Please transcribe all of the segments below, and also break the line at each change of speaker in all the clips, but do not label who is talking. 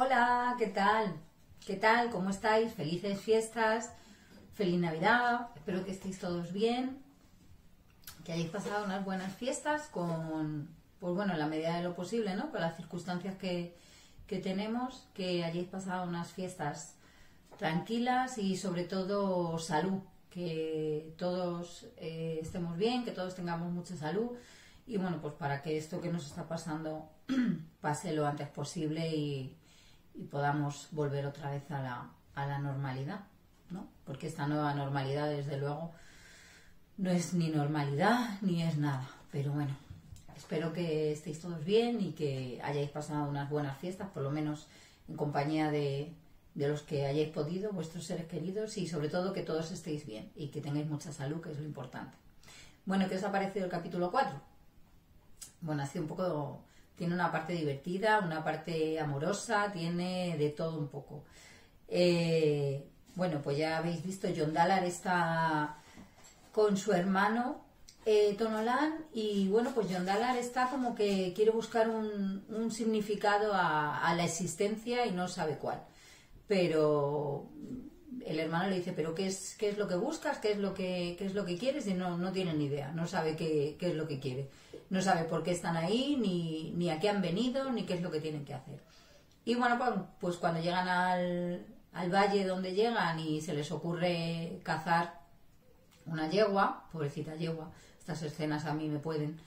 Hola, ¿qué tal? ¿Qué tal? ¿Cómo estáis? Felices fiestas, feliz Navidad, espero que estéis todos bien, que hayáis pasado unas buenas fiestas con, pues bueno, en la medida de lo posible, ¿no? Con las circunstancias que, tenemos, que hayáis pasado unas fiestas tranquilas y sobre todo salud, que todos eh, estemos bien, que todos tengamos mucha salud y bueno, pues para que esto que nos está pasando pase lo antes posible y, y podamos volver otra vez a la, a la normalidad, ¿no? Porque esta nueva normalidad, desde luego, no es ni normalidad ni es nada. Pero bueno, espero que estéis todos bien y que hayáis pasado unas buenas fiestas, por lo menos en compañía de, de los que hayáis podido, vuestros seres queridos, y sobre todo que todos estéis bien y que tengáis mucha salud, que es lo importante. Bueno, ¿qué os ha parecido el capítulo 4? Bueno, ha sido un poco tiene una parte divertida, una parte amorosa, tiene de todo un poco. Eh, bueno, pues ya habéis visto, John Dallar está con su hermano eh, Tonolan y bueno, pues John Dallar está como que quiere buscar un, significado a, la existencia y no sabe cuál. Pero el hermano le dice, pero ¿qué es, qué es lo que buscas? ¿Qué es lo que, es lo que quieres? Y no, no tiene ni idea, no sabe qué, qué es lo que quiere no sabe por qué están ahí, ni, a qué han venido, ni qué es lo que tienen que hacer. Y bueno, pues, pues cuando llegan al, valle donde llegan y se les ocurre cazar una yegua, pobrecita yegua, estas escenas a mí me pueden,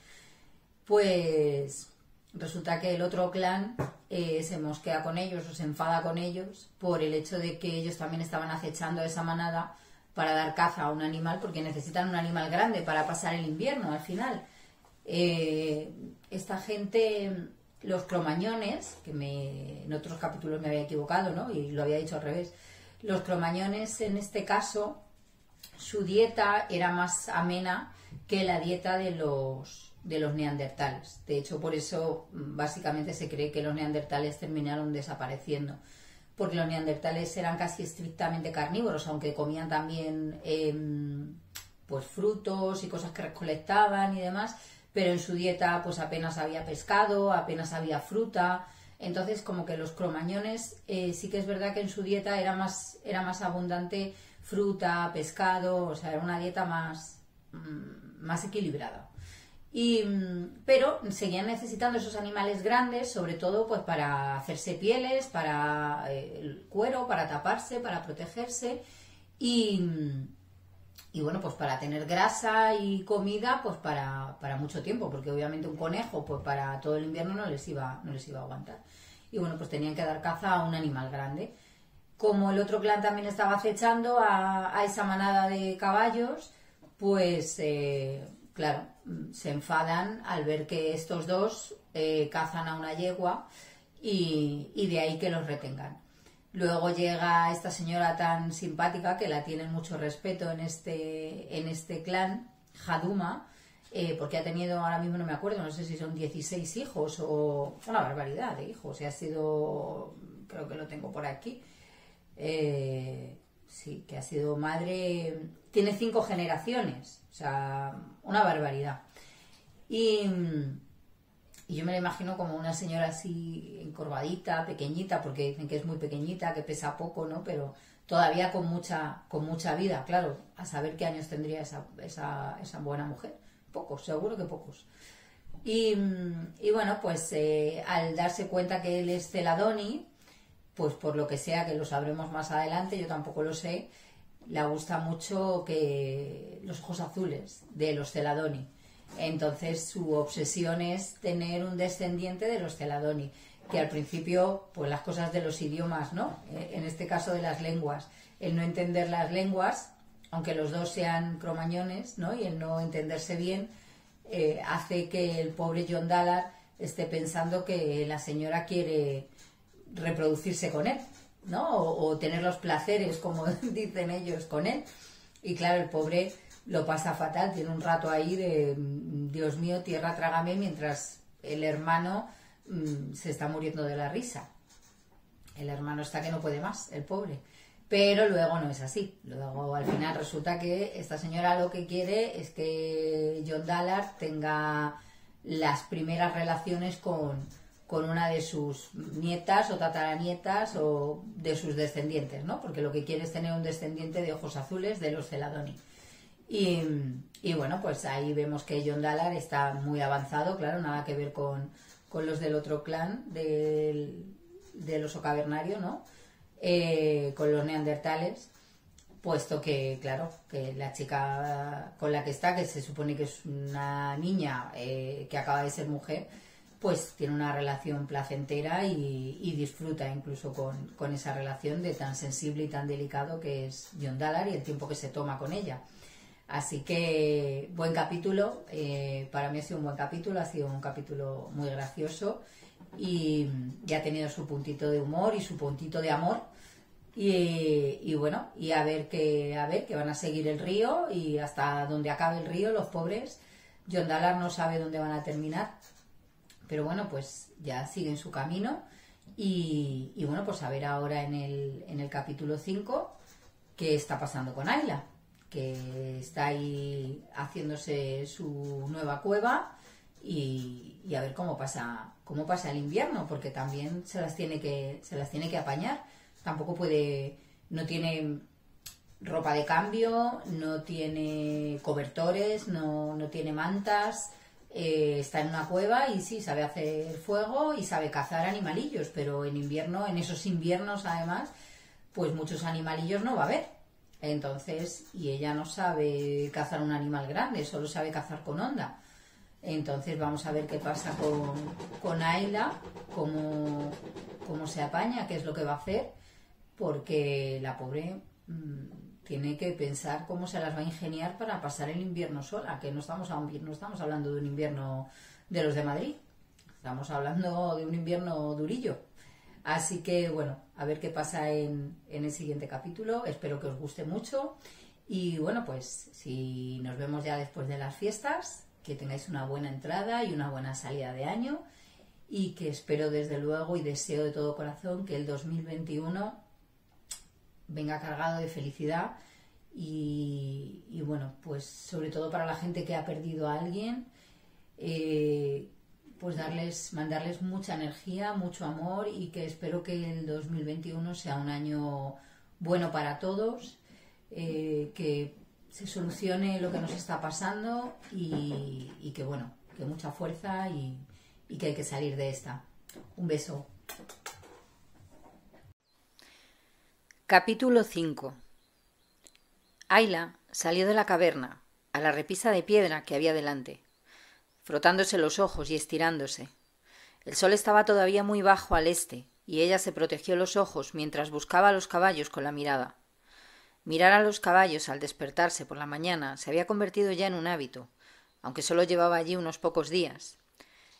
pues resulta que el otro clan eh, se mosquea con ellos o se enfada con ellos por el hecho de que ellos también estaban acechando esa manada para dar caza a un animal, porque necesitan un animal grande para pasar el invierno al final. Eh, esta gente, los cromañones, que me, en otros capítulos me había equivocado, ¿no? Y lo había dicho al revés. Los cromañones, en este caso, su dieta era más amena que la dieta de los, de los neandertales. De hecho, por eso mm, básicamente se cree que los neandertales terminaron desapareciendo porque los neandertales eran casi estrictamente carnívoros, aunque comían también em, pues frutos y cosas que recolectaban y demás, pero en su dieta pues apenas había pescado, apenas había fruta, entonces como que los cromañones eh, sí que es verdad que en su dieta era más, era más abundante fruta, pescado, o sea, era una dieta más, mm, más equilibrada. Y, mm, pero seguían necesitando esos animales grandes, sobre todo pues para hacerse pieles, para eh, el cuero, para taparse, para protegerse. Y, mm, y bueno, pues para tener grasa y comida, pues para, para mucho tiempo, porque obviamente un conejo, pues para todo el invierno no les iba, no les iba a aguantar. Y bueno, pues tenían que dar caza a un animal grande. Como el otro clan también estaba acechando a, esa manada de caballos, pues eh, claro, se enfadan al ver que estos dos eh, cazan a una yegua y de ahí que los retengan. Luego llega esta señora tan simpática que la tienen mucho respeto en este, en este clan, Haduma, eh, porque ha tenido, ahora mismo no me acuerdo, no sé si son 16 hijos o una barbaridad de hijos, y ha sido, creo que lo tengo por aquí, eh, sí, que ha sido madre, tiene cinco generaciones, o sea, una barbaridad. Y y yo me la imagino como una señora así encorvadita, pequeñita, porque dicen que es muy pequeñita, que pesa poco, ¿no? Pero todavía con mucha, con mucha vida, claro. A saber qué años tendría esa, esa, esa buena mujer. Pocos, seguro que pocos. Y, bueno, pues eh, al darse cuenta que él es Celadoni, pues por lo que sea, que lo sabremos más adelante, yo tampoco lo sé, le gusta mucho que los ojos azules de los Celadoni. Entonces su obsesión es tener un descendiente de los Celadoni, que al principio, pues las cosas de los idiomas, ¿no? Eh, en este caso de las lenguas. El no entender las lenguas, aunque los dos sean cromañones, ¿no? Y el no entenderse bien, eh, hace que el pobre John Dallar esté pensando que la señora quiere reproducirse con él, ¿no? o tener los placeres, como dicen ellos, con él. Y claro, el pobre lo pasa fatal, tiene un rato ahí de, mm, Dios mío, tierra, trágame, mientras el hermano mm, se está muriendo de la risa. El hermano está que no puede más, el pobre. Pero luego no es así. Luego al final resulta que esta señora lo que quiere es que John Dallard tenga las primeras relaciones con, con una de sus nietas o tataranietas o de sus descendientes, ¿no? Porque lo que quiere es tener un descendiente de ojos azules de los Celadoni. Y, bueno, pues ahí vemos que John Dallar está muy avanzado, claro, nada que ver con, los del otro clan del, oso cavernario, ¿no? Eh, con los neandertales, puesto que, claro, que la chica con la que está, que se supone que es una niña eh, que acaba de ser mujer, pues tiene una relación placentera y, disfruta incluso con, con, esa relación de tan sensible y tan delicado que es John Dallar y el tiempo que se toma con ella. Así que buen capítulo, eh, para mí ha sido un buen capítulo, ha sido un capítulo muy gracioso y, ya ha tenido su puntito de humor y su puntito de amor. Y, bueno, y a ver que a ver que van a seguir el río y hasta donde acabe el río, los pobres. John Dallar no sabe dónde van a terminar, pero bueno, pues ya siguen su camino. Y, bueno, pues a ver ahora en el, en el capítulo 5 qué está pasando con Ayla que está ahí haciéndose su nueva cueva y, a ver cómo pasa, cómo pasa el invierno, porque también se las tiene que, se las tiene que apañar. Tampoco puede, no tiene ropa de cambio, no tiene cobertores, no, tiene mantas, eh, está en una cueva y sí, sabe hacer fuego y sabe cazar animalillos, pero en invierno, en esos inviernos además, pues muchos animalillos no va a haber. Entonces, y ella no sabe cazar un animal grande, solo sabe cazar con onda. Entonces vamos a ver qué pasa con, con cómo, se apaña, qué es lo que va a hacer, porque la pobre mm, tiene que pensar cómo se las va a ingeniar para pasar el invierno sola, que no estamos, no estamos hablando de un invierno de los de Madrid, estamos hablando de un invierno durillo. Así que bueno, a ver qué pasa en, el siguiente capítulo. Espero que os guste mucho. Y bueno, pues si nos vemos ya después de las fiestas, que tengáis una buena entrada y una buena salida de año. Y que espero desde luego y deseo de todo corazón que el 2021 venga cargado de felicidad. Y, bueno, pues sobre todo para la gente que ha perdido a alguien. Eh, pues darles, mandarles mucha energía, mucho amor y que espero que el 2021 sea un año bueno para todos, eh, que se solucione lo que nos está pasando y, que bueno, que mucha fuerza y, y que hay que salir de esta. Un beso. Capítulo 5 Ayla salió de la caverna, a la repisa de piedra que había delante frotándose los ojos y estirándose. El sol estaba todavía muy bajo al este, y ella se protegió los ojos mientras buscaba a los caballos con la mirada. Mirar a los caballos al despertarse por la mañana se había convertido ya en un hábito, aunque solo llevaba allí unos pocos días.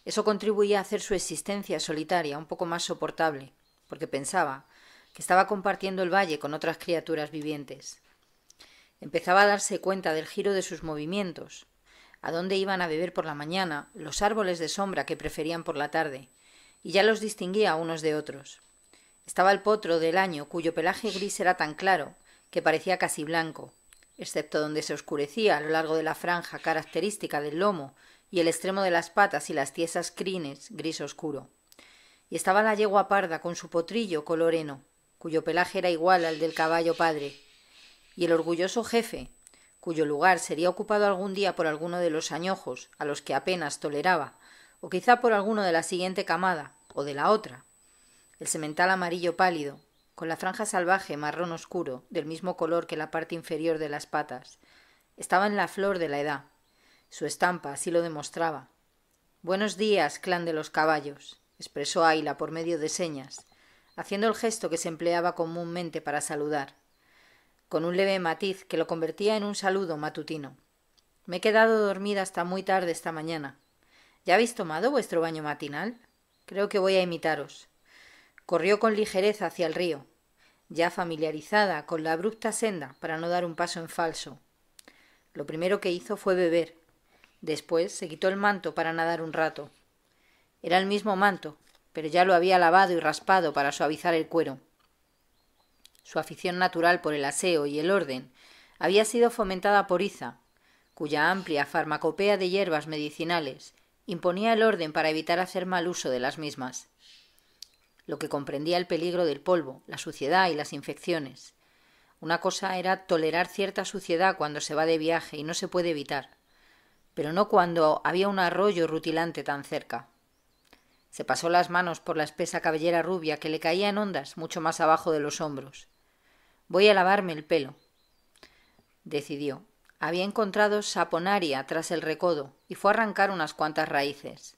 Eso contribuía a hacer su existencia solitaria un poco más soportable, porque pensaba que estaba compartiendo el valle con otras criaturas vivientes. Empezaba a darse cuenta del giro de sus movimientos, a dónde iban a beber por la mañana, los árboles de sombra que preferían por la tarde, y ya los distinguía unos de otros. Estaba el potro del año, cuyo pelaje gris era tan claro que parecía casi blanco, excepto donde se oscurecía a lo largo de la franja característica del lomo y el extremo de las patas y las tiesas crines gris oscuro. Y estaba la yegua parda con su potrillo coloreno, cuyo pelaje era igual al del caballo padre, y el orgulloso jefe, cuyo lugar sería ocupado algún día por alguno de los añojos, a los que apenas toleraba, o quizá por alguno de la siguiente camada, o de la otra. El semental amarillo pálido, con la franja salvaje marrón oscuro, del mismo color que la parte inferior de las patas, estaba en la flor de la edad. Su estampa así lo demostraba. Buenos días, clan de los caballos, expresó Ayla por medio de señas, haciendo el gesto que se empleaba comúnmente para saludar con un leve matiz que lo convertía en un saludo matutino. Me he quedado dormida hasta muy tarde esta mañana. ¿Ya habéis tomado vuestro baño matinal? Creo que voy a imitaros. Corrió con ligereza hacia el río, ya familiarizada con la abrupta senda para no dar un paso en falso. Lo primero que hizo fue beber. Después se quitó el manto para nadar un rato. Era el mismo manto, pero ya lo había lavado y raspado para suavizar el cuero. Su afición natural por el aseo y el orden había sido fomentada por Iza, cuya amplia farmacopea de hierbas medicinales imponía el orden para evitar hacer mal uso de las mismas, lo que comprendía el peligro del polvo, la suciedad y las infecciones. Una cosa era tolerar cierta suciedad cuando se va de viaje y no se puede evitar, pero no cuando había un arroyo rutilante tan cerca. Se pasó las manos por la espesa cabellera rubia que le caía en ondas mucho más abajo de los hombros, Voy a lavarme el pelo, decidió. Había encontrado saponaria tras el recodo y fue a arrancar unas cuantas raíces.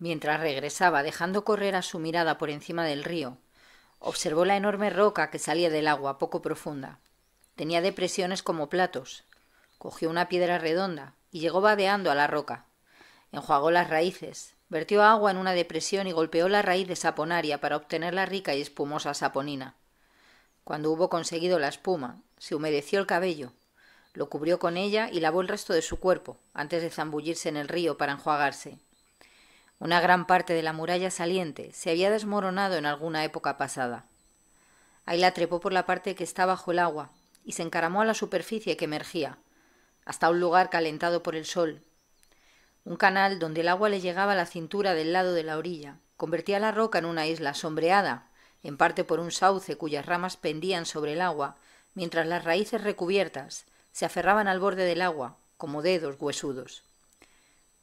Mientras regresaba, dejando correr a su mirada por encima del río, observó la enorme roca que salía del agua poco profunda. Tenía depresiones como platos. Cogió una piedra redonda y llegó vadeando a la roca. Enjuagó las raíces, Vertió agua en una depresión y golpeó la raíz de saponaria para obtener la rica y espumosa saponina. Cuando hubo conseguido la espuma, se humedeció el cabello, lo cubrió con ella y lavó el resto de su cuerpo, antes de zambullirse en el río para enjuagarse. Una gran parte de la muralla saliente se había desmoronado en alguna época pasada. Ahí la trepó por la parte que está bajo el agua y se encaramó a la superficie que emergía, hasta un lugar calentado por el sol un canal donde el agua le llegaba a la cintura del lado de la orilla, convertía la roca en una isla sombreada, en parte por un sauce cuyas ramas pendían sobre el agua, mientras las raíces recubiertas se aferraban al borde del agua, como dedos huesudos.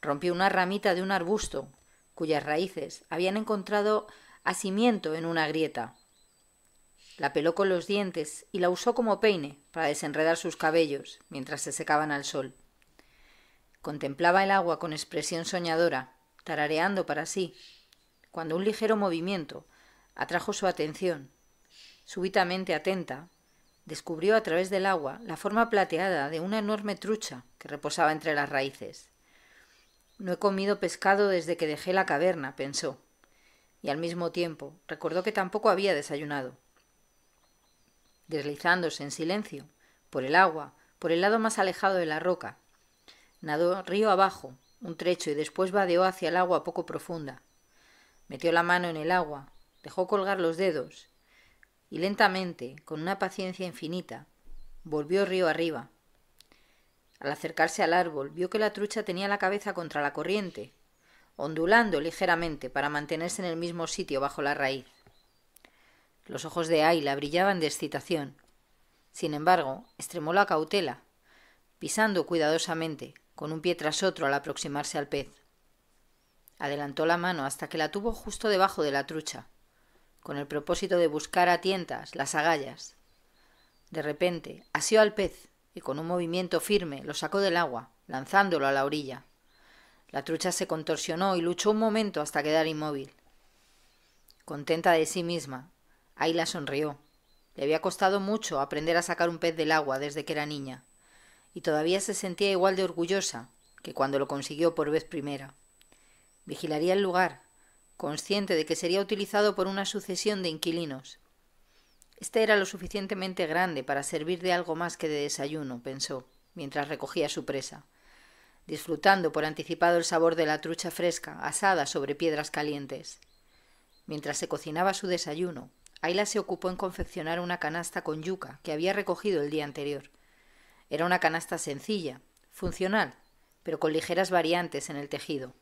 Rompió una ramita de un arbusto, cuyas raíces habían encontrado asimiento en una grieta. La peló con los dientes y la usó como peine para desenredar sus cabellos mientras se secaban al sol. Contemplaba el agua con expresión soñadora, tarareando para sí, cuando un ligero movimiento atrajo su atención. Súbitamente atenta, descubrió a través del agua la forma plateada de una enorme trucha que reposaba entre las raíces. No he comido pescado desde que dejé la caverna, pensó, y al mismo tiempo recordó que tampoco había desayunado. Deslizándose en silencio, por el agua, por el lado más alejado de la roca, Nadó río abajo, un trecho, y después vadeó hacia el agua poco profunda. Metió la mano en el agua, dejó colgar los dedos, y lentamente, con una paciencia infinita, volvió río arriba. Al acercarse al árbol, vio que la trucha tenía la cabeza contra la corriente, ondulando ligeramente para mantenerse en el mismo sitio bajo la raíz. Los ojos de Ayla brillaban de excitación. Sin embargo, extremó la cautela, pisando cuidadosamente, con un pie tras otro al aproximarse al pez. Adelantó la mano hasta que la tuvo justo debajo de la trucha, con el propósito de buscar a tientas las agallas. De repente, asió al pez y con un movimiento firme lo sacó del agua, lanzándolo a la orilla. La trucha se contorsionó y luchó un momento hasta quedar inmóvil. Contenta de sí misma, Ayla sonrió. Le había costado mucho aprender a sacar un pez del agua desde que era niña y todavía se sentía igual de orgullosa que cuando lo consiguió por vez primera. Vigilaría el lugar, consciente de que sería utilizado por una sucesión de inquilinos. Este era lo suficientemente grande para servir de algo más que de desayuno, pensó, mientras recogía su presa, disfrutando por anticipado el sabor de la trucha fresca, asada sobre piedras calientes. Mientras se cocinaba su desayuno, Ayla se ocupó en confeccionar una canasta con yuca que había recogido el día anterior. Era una canasta sencilla, funcional, pero con ligeras variantes en el tejido.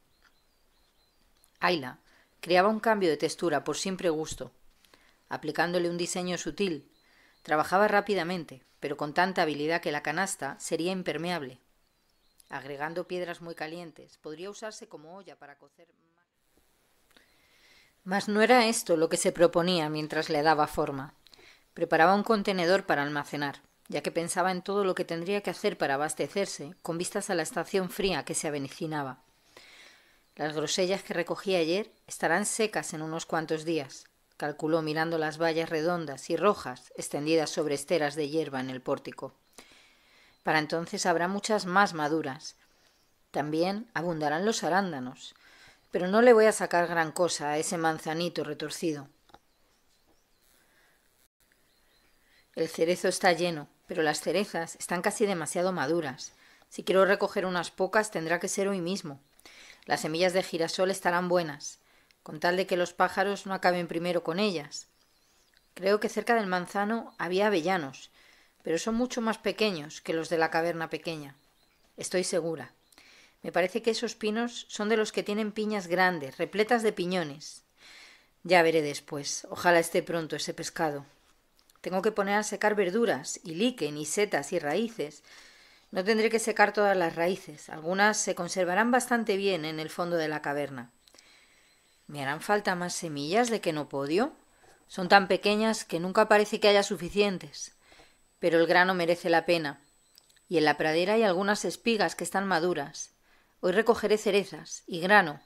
Ayla creaba un cambio de textura por siempre gusto, aplicándole un diseño sutil. Trabajaba rápidamente, pero con tanta habilidad que la canasta sería impermeable. Agregando piedras muy calientes, podría usarse como olla para cocer. Mas no era esto lo que se proponía mientras le daba forma. Preparaba un contenedor para almacenar ya que pensaba en todo lo que tendría que hacer para abastecerse, con vistas a la estación fría que se avecinaba. Las grosellas que recogí ayer estarán secas en unos cuantos días, calculó mirando las vallas redondas y rojas extendidas sobre esteras de hierba en el pórtico. Para entonces habrá muchas más maduras. También abundarán los arándanos, pero no le voy a sacar gran cosa a ese manzanito retorcido. El cerezo está lleno, pero las cerezas están casi demasiado maduras. Si quiero recoger unas pocas tendrá que ser hoy mismo. Las semillas de girasol estarán buenas, con tal de que los pájaros no acaben primero con ellas. Creo que cerca del manzano había avellanos, pero son mucho más pequeños que los de la caverna pequeña. Estoy segura. Me parece que esos pinos son de los que tienen piñas grandes, repletas de piñones. Ya veré después. Ojalá esté pronto ese pescado. Tengo que poner a secar verduras, y liquen, y setas, y raíces. No tendré que secar todas las raíces. Algunas se conservarán bastante bien en el fondo de la caverna. ¿Me harán falta más semillas de que no podio? Son tan pequeñas que nunca parece que haya suficientes. Pero el grano merece la pena. Y en la pradera hay algunas espigas que están maduras. Hoy recogeré cerezas y grano,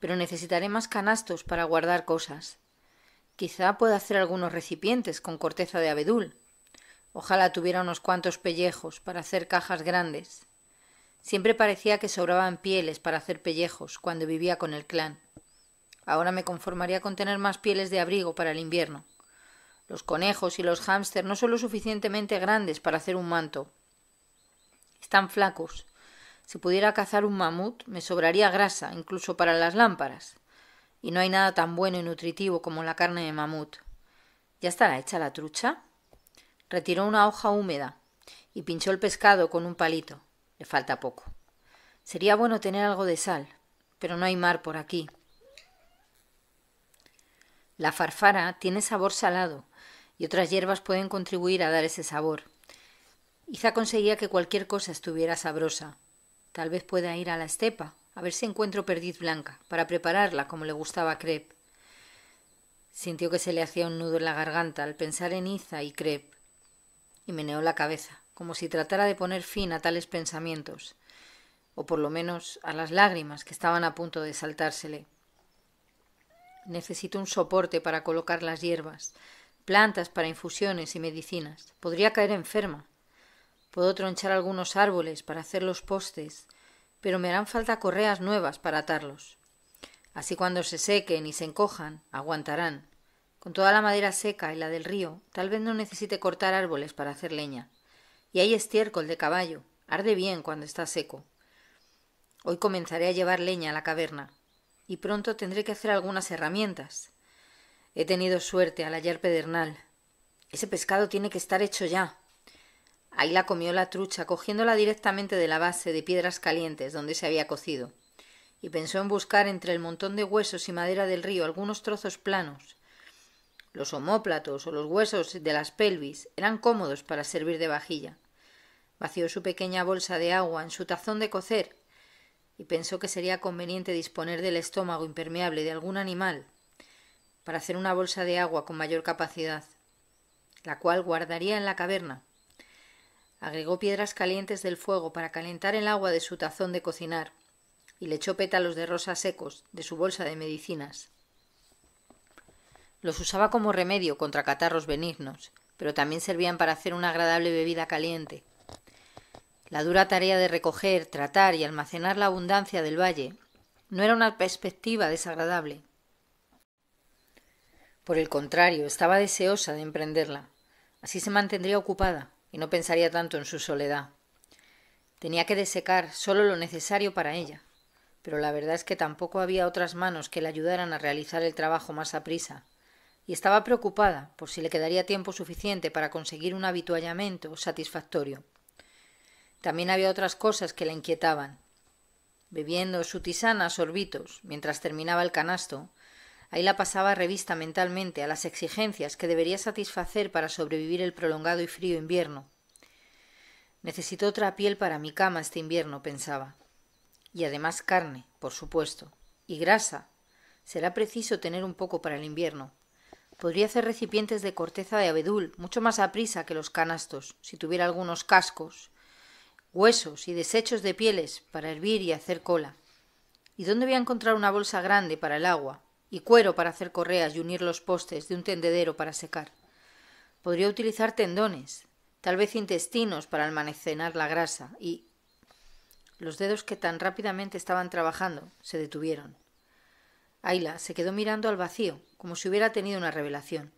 pero necesitaré más canastos para guardar cosas. Quizá pueda hacer algunos recipientes con corteza de abedul. Ojalá tuviera unos cuantos pellejos para hacer cajas grandes. Siempre parecía que sobraban pieles para hacer pellejos cuando vivía con el clan. Ahora me conformaría con tener más pieles de abrigo para el invierno. Los conejos y los hámster no son lo suficientemente grandes para hacer un manto. Están flacos. Si pudiera cazar un mamut, me sobraría grasa, incluso para las lámparas y no hay nada tan bueno y nutritivo como la carne de mamut. ¿Ya estará hecha la trucha? Retiró una hoja húmeda y pinchó el pescado con un palito. Le falta poco. Sería bueno tener algo de sal, pero no hay mar por aquí. La farfara tiene sabor salado y otras hierbas pueden contribuir a dar ese sabor. Iza conseguía que cualquier cosa estuviera sabrosa. Tal vez pueda ir a la estepa a ver si encuentro perdiz blanca, para prepararla como le gustaba a Crep. Sintió que se le hacía un nudo en la garganta al pensar en Iza y Crep, y meneó la cabeza, como si tratara de poner fin a tales pensamientos, o por lo menos a las lágrimas que estaban a punto de saltársele. Necesito un soporte para colocar las hierbas, plantas para infusiones y medicinas. Podría caer enferma. Puedo tronchar algunos árboles para hacer los postes pero me harán falta correas nuevas para atarlos. Así cuando se sequen y se encojan, aguantarán. Con toda la madera seca y la del río, tal vez no necesite cortar árboles para hacer leña. Y hay estiércol de caballo, arde bien cuando está seco. Hoy comenzaré a llevar leña a la caverna, y pronto tendré que hacer algunas herramientas. He tenido suerte al hallar pedernal. Ese pescado tiene que estar hecho ya. Ahí la comió la trucha, cogiéndola directamente de la base de piedras calientes donde se había cocido, y pensó en buscar entre el montón de huesos y madera del río algunos trozos planos. Los homóplatos o los huesos de las pelvis eran cómodos para servir de vajilla. Vació su pequeña bolsa de agua en su tazón de cocer y pensó que sería conveniente disponer del estómago impermeable de algún animal para hacer una bolsa de agua con mayor capacidad, la cual guardaría en la caverna Agregó piedras calientes del fuego para calentar el agua de su tazón de cocinar y le echó pétalos de rosas secos de su bolsa de medicinas. Los usaba como remedio contra catarros benignos, pero también servían para hacer una agradable bebida caliente. La dura tarea de recoger, tratar y almacenar la abundancia del valle no era una perspectiva desagradable. Por el contrario, estaba deseosa de emprenderla. Así se mantendría ocupada no pensaría tanto en su soledad. Tenía que desecar solo lo necesario para ella, pero la verdad es que tampoco había otras manos que le ayudaran a realizar el trabajo más a prisa, y estaba preocupada por si le quedaría tiempo suficiente para conseguir un habituallamiento satisfactorio. También había otras cosas que la inquietaban. Bebiendo su tisana a sorbitos mientras terminaba el canasto, Ahí la pasaba revista mentalmente a las exigencias que debería satisfacer para sobrevivir el prolongado y frío invierno. Necesito otra piel para mi cama este invierno, pensaba. Y además carne, por supuesto. Y grasa. Será preciso tener un poco para el invierno. Podría hacer recipientes de corteza de abedul, mucho más a prisa que los canastos, si tuviera algunos cascos, huesos y desechos de pieles para hervir y hacer cola. ¿Y dónde voy a encontrar una bolsa grande para el agua? y cuero para hacer correas y unir los postes de un tendedero para secar. Podría utilizar tendones, tal vez intestinos para almacenar la grasa y... Los dedos que tan rápidamente estaban trabajando se detuvieron. Ayla se quedó mirando al vacío, como si hubiera tenido una revelación.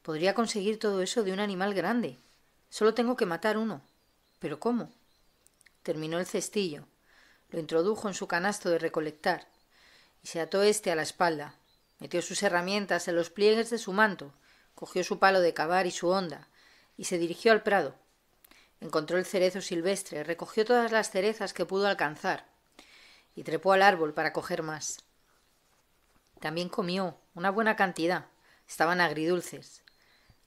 Podría conseguir todo eso de un animal grande. Solo tengo que matar uno. ¿Pero cómo? Terminó el cestillo, lo introdujo en su canasto de recolectar y se ató éste a la espalda. Metió sus herramientas en los pliegues de su manto, cogió su palo de cavar y su honda, y se dirigió al prado. Encontró el cerezo silvestre, recogió todas las cerezas que pudo alcanzar, y trepó al árbol para coger más. También comió una buena cantidad. Estaban agridulces.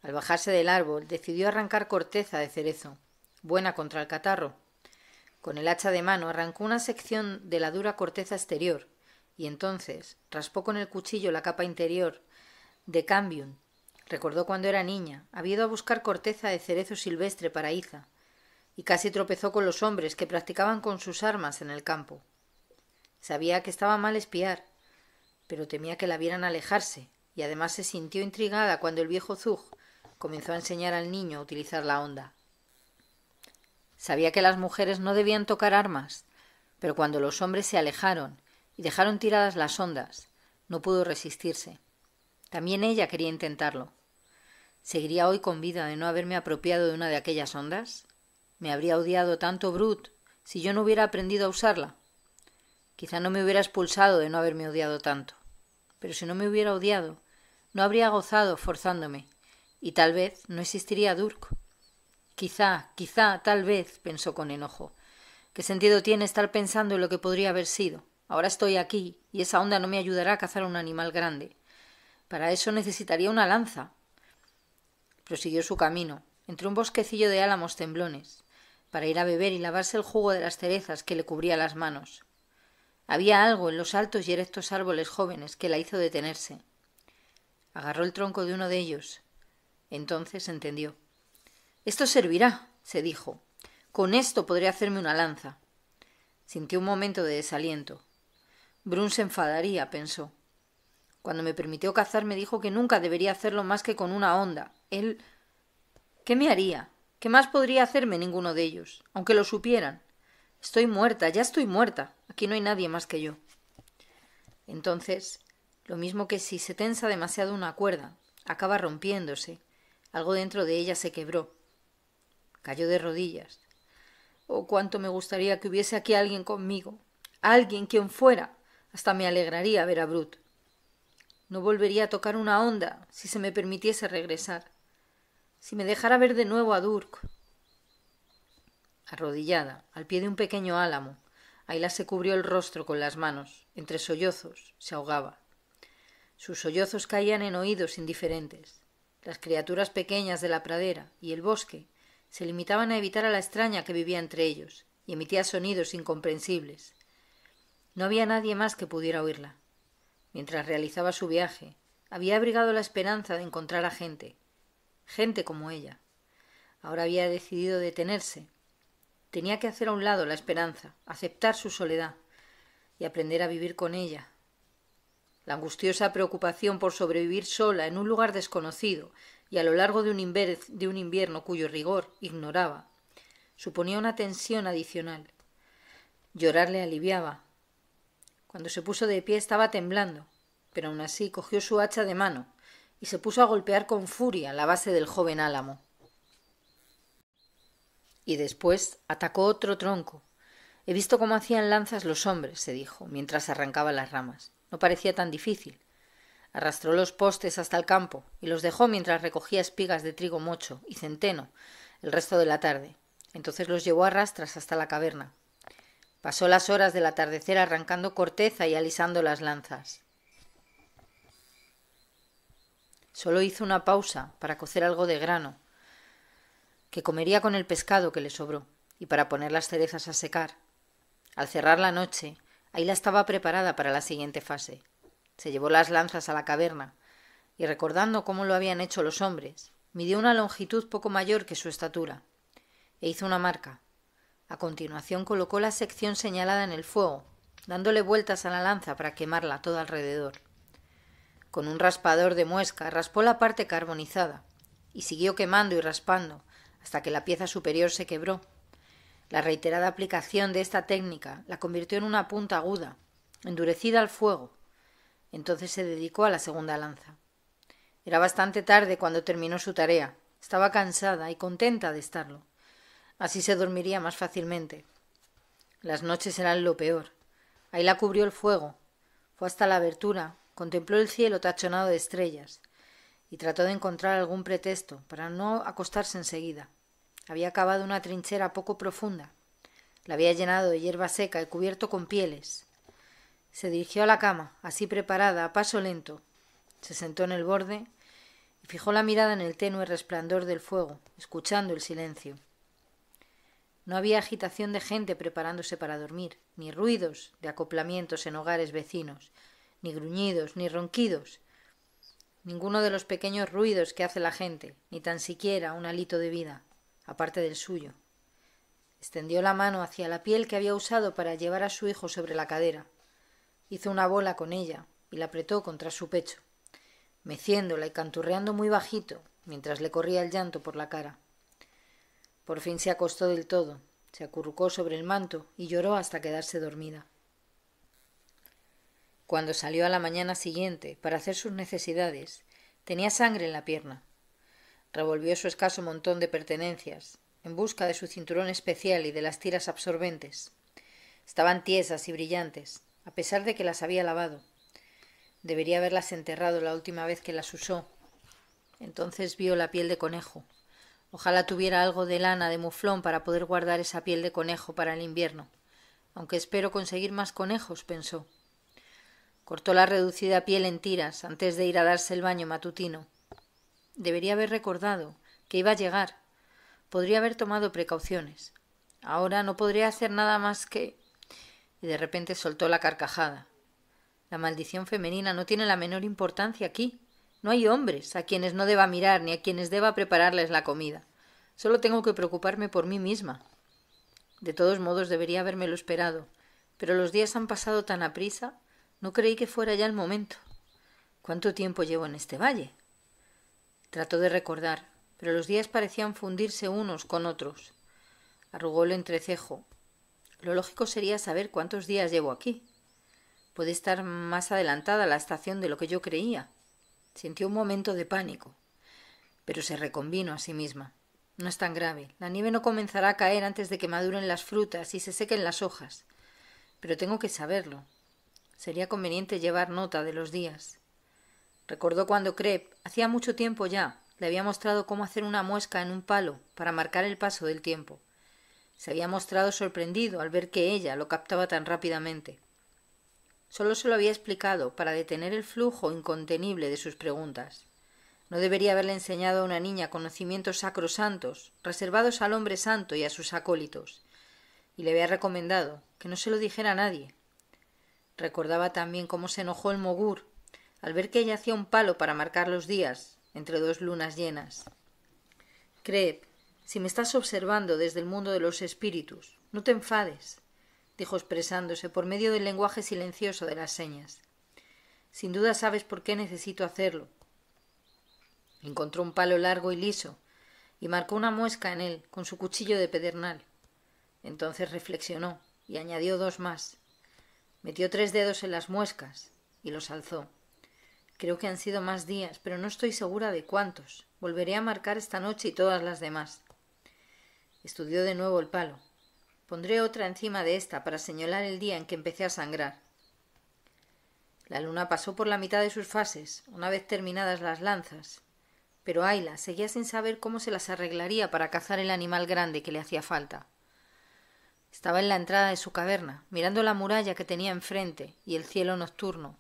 Al bajarse del árbol, decidió arrancar corteza de cerezo, buena contra el catarro. Con el hacha de mano arrancó una sección de la dura corteza exterior, y entonces raspó con el cuchillo la capa interior de cambium. Recordó cuando era niña, había ido a buscar corteza de cerezo silvestre para Iza, y casi tropezó con los hombres que practicaban con sus armas en el campo. Sabía que estaba mal espiar, pero temía que la vieran alejarse, y además se sintió intrigada cuando el viejo Zug comenzó a enseñar al niño a utilizar la onda. Sabía que las mujeres no debían tocar armas, pero cuando los hombres se alejaron y dejaron tiradas las ondas. No pudo resistirse. También ella quería intentarlo. ¿Seguiría hoy con vida de no haberme apropiado de una de aquellas ondas? ¿Me habría odiado tanto Brut si yo no hubiera aprendido a usarla? Quizá no me hubiera expulsado de no haberme odiado tanto. Pero si no me hubiera odiado, no habría gozado forzándome, y tal vez no existiría Durk. Quizá, quizá, tal vez, pensó con enojo. ¿Qué sentido tiene estar pensando en lo que podría haber sido? Ahora estoy aquí, y esa onda no me ayudará a cazar un animal grande. Para eso necesitaría una lanza. Prosiguió su camino, entre un bosquecillo de álamos temblones, para ir a beber y lavarse el jugo de las cerezas que le cubría las manos. Había algo en los altos y erectos árboles jóvenes que la hizo detenerse. Agarró el tronco de uno de ellos. Entonces entendió. Esto servirá, se dijo. Con esto podré hacerme una lanza. Sintió un momento de desaliento. Brun se enfadaría, pensó. Cuando me permitió cazar me dijo que nunca debería hacerlo más que con una onda. Él... ¿Qué me haría? ¿Qué más podría hacerme ninguno de ellos? Aunque lo supieran. Estoy muerta, ya estoy muerta. Aquí no hay nadie más que yo. Entonces, lo mismo que si se tensa demasiado una cuerda, acaba rompiéndose. Algo dentro de ella se quebró. Cayó de rodillas. Oh, cuánto me gustaría que hubiese aquí alguien conmigo. Alguien, quien fuera, hasta me alegraría ver a Brut. No volvería a tocar una onda si se me permitiese regresar. Si me dejara ver de nuevo a Durk. Arrodillada, al pie de un pequeño álamo, Ayla se cubrió el rostro con las manos, entre sollozos, se ahogaba. Sus sollozos caían en oídos indiferentes. Las criaturas pequeñas de la pradera y el bosque se limitaban a evitar a la extraña que vivía entre ellos y emitía sonidos incomprensibles. No había nadie más que pudiera oírla. Mientras realizaba su viaje, había abrigado la esperanza de encontrar a gente, gente como ella. Ahora había decidido detenerse. Tenía que hacer a un lado la esperanza, aceptar su soledad y aprender a vivir con ella. La angustiosa preocupación por sobrevivir sola en un lugar desconocido y a lo largo de un, invierno cuyo rigor ignoraba suponía una tensión adicional. Llorar le aliviaba, cuando se puso de pie estaba temblando, pero aún así cogió su hacha de mano y se puso a golpear con furia la base del joven álamo. Y después atacó otro tronco. He visto cómo hacían lanzas los hombres, se dijo, mientras arrancaba las ramas. No parecía tan difícil. Arrastró los postes hasta el campo y los dejó mientras recogía espigas de trigo mocho y centeno el resto de la tarde. Entonces los llevó a rastras hasta la caverna, Pasó las horas del atardecer arrancando corteza y alisando las lanzas. Solo hizo una pausa para cocer algo de grano, que comería con el pescado que le sobró, y para poner las cerezas a secar. Al cerrar la noche, Aila estaba preparada para la siguiente fase. Se llevó las lanzas a la caverna, y recordando cómo lo habían hecho los hombres, midió una longitud poco mayor que su estatura, e hizo una marca, a continuación colocó la sección señalada en el fuego, dándole vueltas a la lanza para quemarla todo alrededor. Con un raspador de muesca raspó la parte carbonizada y siguió quemando y raspando hasta que la pieza superior se quebró. La reiterada aplicación de esta técnica la convirtió en una punta aguda, endurecida al fuego. Entonces se dedicó a la segunda lanza. Era bastante tarde cuando terminó su tarea. Estaba cansada y contenta de estarlo. Así se dormiría más fácilmente. Las noches eran lo peor. Ahí la cubrió el fuego. Fue hasta la abertura, contempló el cielo tachonado de estrellas y trató de encontrar algún pretexto para no acostarse enseguida. Había cavado una trinchera poco profunda. La había llenado de hierba seca y cubierto con pieles. Se dirigió a la cama, así preparada, a paso lento. Se sentó en el borde y fijó la mirada en el tenue resplandor del fuego, escuchando el silencio. No había agitación de gente preparándose para dormir, ni ruidos de acoplamientos en hogares vecinos, ni gruñidos, ni ronquidos, ninguno de los pequeños ruidos que hace la gente, ni tan siquiera un alito de vida, aparte del suyo. Extendió la mano hacia la piel que había usado para llevar a su hijo sobre la cadera. Hizo una bola con ella y la apretó contra su pecho, meciéndola y canturreando muy bajito mientras le corría el llanto por la cara. Por fin se acostó del todo, se acurrucó sobre el manto y lloró hasta quedarse dormida. Cuando salió a la mañana siguiente para hacer sus necesidades, tenía sangre en la pierna. Revolvió su escaso montón de pertenencias, en busca de su cinturón especial y de las tiras absorbentes. Estaban tiesas y brillantes, a pesar de que las había lavado. Debería haberlas enterrado la última vez que las usó. Entonces vio la piel de conejo, Ojalá tuviera algo de lana de muflón para poder guardar esa piel de conejo para el invierno. Aunque espero conseguir más conejos, pensó. Cortó la reducida piel en tiras antes de ir a darse el baño matutino. Debería haber recordado que iba a llegar. Podría haber tomado precauciones. Ahora no podría hacer nada más que. Y de repente soltó la carcajada. La maldición femenina no tiene la menor importancia aquí. No hay hombres a quienes no deba mirar ni a quienes deba prepararles la comida. Solo tengo que preocuparme por mí misma. De todos modos debería habérmelo esperado, pero los días han pasado tan a prisa, no creí que fuera ya el momento. ¿Cuánto tiempo llevo en este valle? Trató de recordar, pero los días parecían fundirse unos con otros. Arrugó el entrecejo. Lo lógico sería saber cuántos días llevo aquí. Puede estar más adelantada la estación de lo que yo creía. Sintió un momento de pánico, pero se reconvino a sí misma. No es tan grave. La nieve no comenzará a caer antes de que maduren las frutas y se sequen las hojas. Pero tengo que saberlo. Sería conveniente llevar nota de los días. Recordó cuando Crep, hacía mucho tiempo ya, le había mostrado cómo hacer una muesca en un palo para marcar el paso del tiempo. Se había mostrado sorprendido al ver que ella lo captaba tan rápidamente. Solo se lo había explicado para detener el flujo incontenible de sus preguntas. No debería haberle enseñado a una niña conocimientos sacrosantos, reservados al hombre santo y a sus acólitos, y le había recomendado que no se lo dijera a nadie. Recordaba también cómo se enojó el mogur al ver que ella hacía un palo para marcar los días entre dos lunas llenas. Cree, si me estás observando desde el mundo de los espíritus, no te enfades dijo expresándose por medio del lenguaje silencioso de las señas. Sin duda sabes por qué necesito hacerlo. Encontró un palo largo y liso, y marcó una muesca en él con su cuchillo de pedernal. Entonces reflexionó y añadió dos más. Metió tres dedos en las muescas y los alzó. Creo que han sido más días, pero no estoy segura de cuántos. Volveré a marcar esta noche y todas las demás. Estudió de nuevo el palo. Pondré otra encima de esta para señalar el día en que empecé a sangrar. La luna pasó por la mitad de sus fases, una vez terminadas las lanzas, pero Ayla seguía sin saber cómo se las arreglaría para cazar el animal grande que le hacía falta. Estaba en la entrada de su caverna, mirando la muralla que tenía enfrente y el cielo nocturno.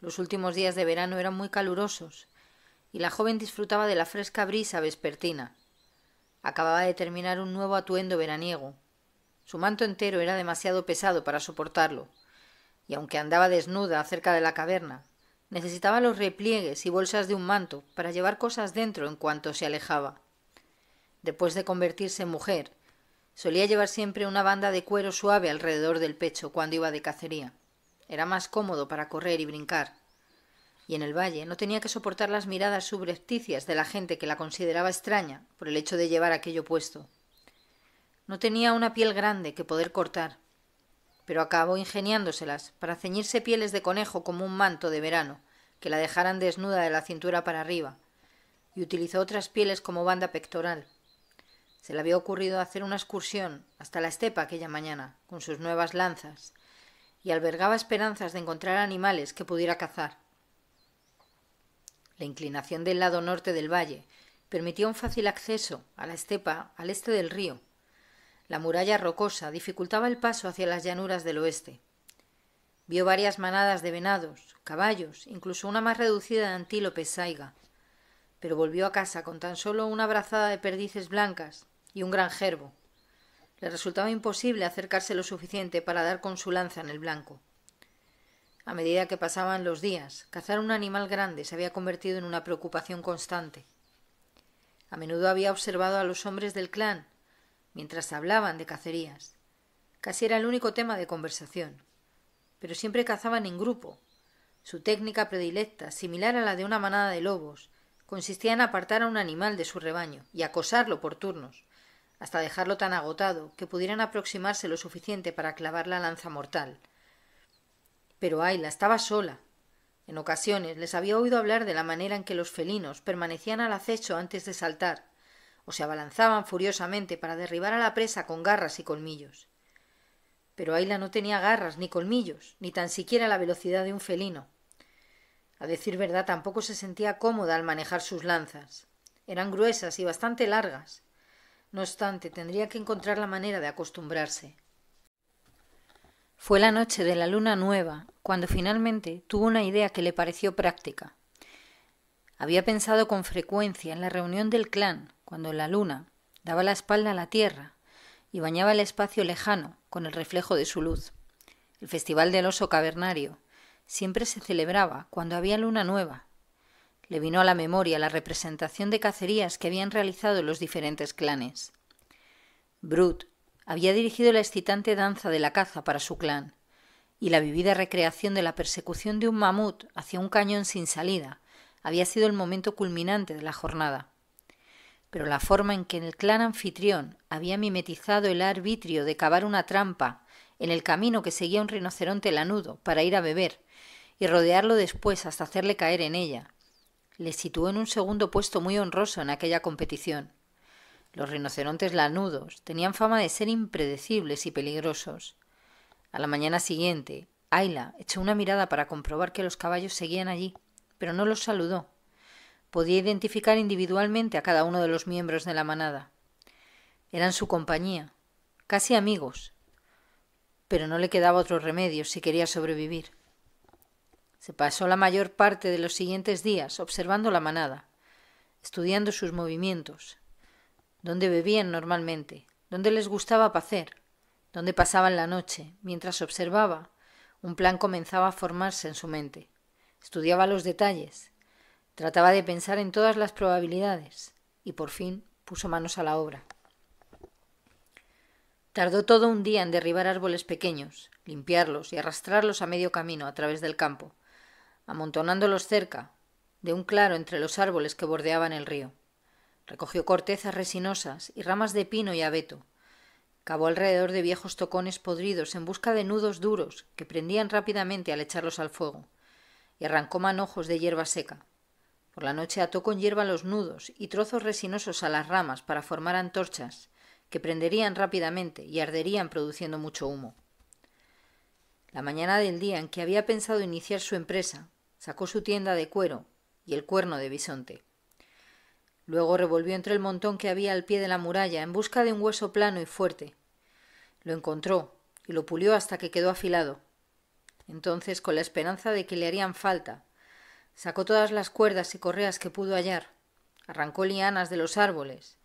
Los últimos días de verano eran muy calurosos, y la joven disfrutaba de la fresca brisa vespertina. Acababa de terminar un nuevo atuendo veraniego, su manto entero era demasiado pesado para soportarlo, y aunque andaba desnuda cerca de la caverna, necesitaba los repliegues y bolsas de un manto para llevar cosas dentro en cuanto se alejaba. Después de convertirse en mujer, solía llevar siempre una banda de cuero suave alrededor del pecho cuando iba de cacería. Era más cómodo para correr y brincar. Y en el valle no tenía que soportar las miradas subrepticias de la gente que la consideraba extraña por el hecho de llevar aquello puesto. No tenía una piel grande que poder cortar, pero acabó ingeniándoselas para ceñirse pieles de conejo como un manto de verano, que la dejaran desnuda de la cintura para arriba, y utilizó otras pieles como banda pectoral. Se le había ocurrido hacer una excursión hasta la estepa aquella mañana, con sus nuevas lanzas, y albergaba esperanzas de encontrar animales que pudiera cazar. La inclinación del lado norte del valle permitía un fácil acceso a la estepa al este del río, la muralla rocosa dificultaba el paso hacia las llanuras del oeste. Vio varias manadas de venados, caballos, incluso una más reducida de antílopes saiga, pero volvió a casa con tan solo una brazada de perdices blancas y un gran gerbo. Le resultaba imposible acercarse lo suficiente para dar con su lanza en el blanco. A medida que pasaban los días, cazar un animal grande se había convertido en una preocupación constante. A menudo había observado a los hombres del clan mientras hablaban de cacerías. Casi era el único tema de conversación. Pero siempre cazaban en grupo. Su técnica predilecta, similar a la de una manada de lobos, consistía en apartar a un animal de su rebaño y acosarlo por turnos, hasta dejarlo tan agotado que pudieran aproximarse lo suficiente para clavar la lanza mortal. Pero Ayla estaba sola. En ocasiones les había oído hablar de la manera en que los felinos permanecían al acecho antes de saltar, o se abalanzaban furiosamente para derribar a la presa con garras y colmillos. Pero Ayla no tenía garras ni colmillos, ni tan siquiera la velocidad de un felino. A decir verdad, tampoco se sentía cómoda al manejar sus lanzas. Eran gruesas y bastante largas. No obstante, tendría que encontrar la manera de acostumbrarse. Fue la noche de la luna nueva cuando finalmente tuvo una idea que le pareció práctica. Había pensado con frecuencia en la reunión del clan, cuando la luna daba la espalda a la tierra y bañaba el espacio lejano con el reflejo de su luz. El festival del oso cavernario siempre se celebraba cuando había luna nueva. Le vino a la memoria la representación de cacerías que habían realizado los diferentes clanes. Brut había dirigido la excitante danza de la caza para su clan y la vivida recreación de la persecución de un mamut hacia un cañón sin salida había sido el momento culminante de la jornada. Pero la forma en que el clan anfitrión había mimetizado el arbitrio de cavar una trampa en el camino que seguía un rinoceronte lanudo para ir a beber y rodearlo después hasta hacerle caer en ella, le situó en un segundo puesto muy honroso en aquella competición. Los rinocerontes lanudos tenían fama de ser impredecibles y peligrosos. A la mañana siguiente, Ayla echó una mirada para comprobar que los caballos seguían allí, pero no los saludó. Podía identificar individualmente a cada uno de los miembros de la manada. Eran su compañía, casi amigos, pero no le quedaba otro remedio si quería sobrevivir. Se pasó la mayor parte de los siguientes días observando la manada, estudiando sus movimientos, dónde bebían normalmente, dónde les gustaba pacer, dónde pasaban la noche, mientras observaba, un plan comenzaba a formarse en su mente. Estudiaba los detalles, trataba de pensar en todas las probabilidades y por fin puso manos a la obra. Tardó todo un día en derribar árboles pequeños, limpiarlos y arrastrarlos a medio camino a través del campo, amontonándolos cerca de un claro entre los árboles que bordeaban el río. Recogió cortezas resinosas y ramas de pino y abeto. Cavó alrededor de viejos tocones podridos en busca de nudos duros que prendían rápidamente al echarlos al fuego y arrancó manojos de hierba seca. Por la noche ató con hierba los nudos y trozos resinosos a las ramas para formar antorchas, que prenderían rápidamente y arderían produciendo mucho humo. La mañana del día en que había pensado iniciar su empresa, sacó su tienda de cuero y el cuerno de bisonte. Luego revolvió entre el montón que había al pie de la muralla en busca de un hueso plano y fuerte. Lo encontró y lo pulió hasta que quedó afilado, entonces, con la esperanza de que le harían falta, sacó todas las cuerdas y correas que pudo hallar, arrancó lianas de los árboles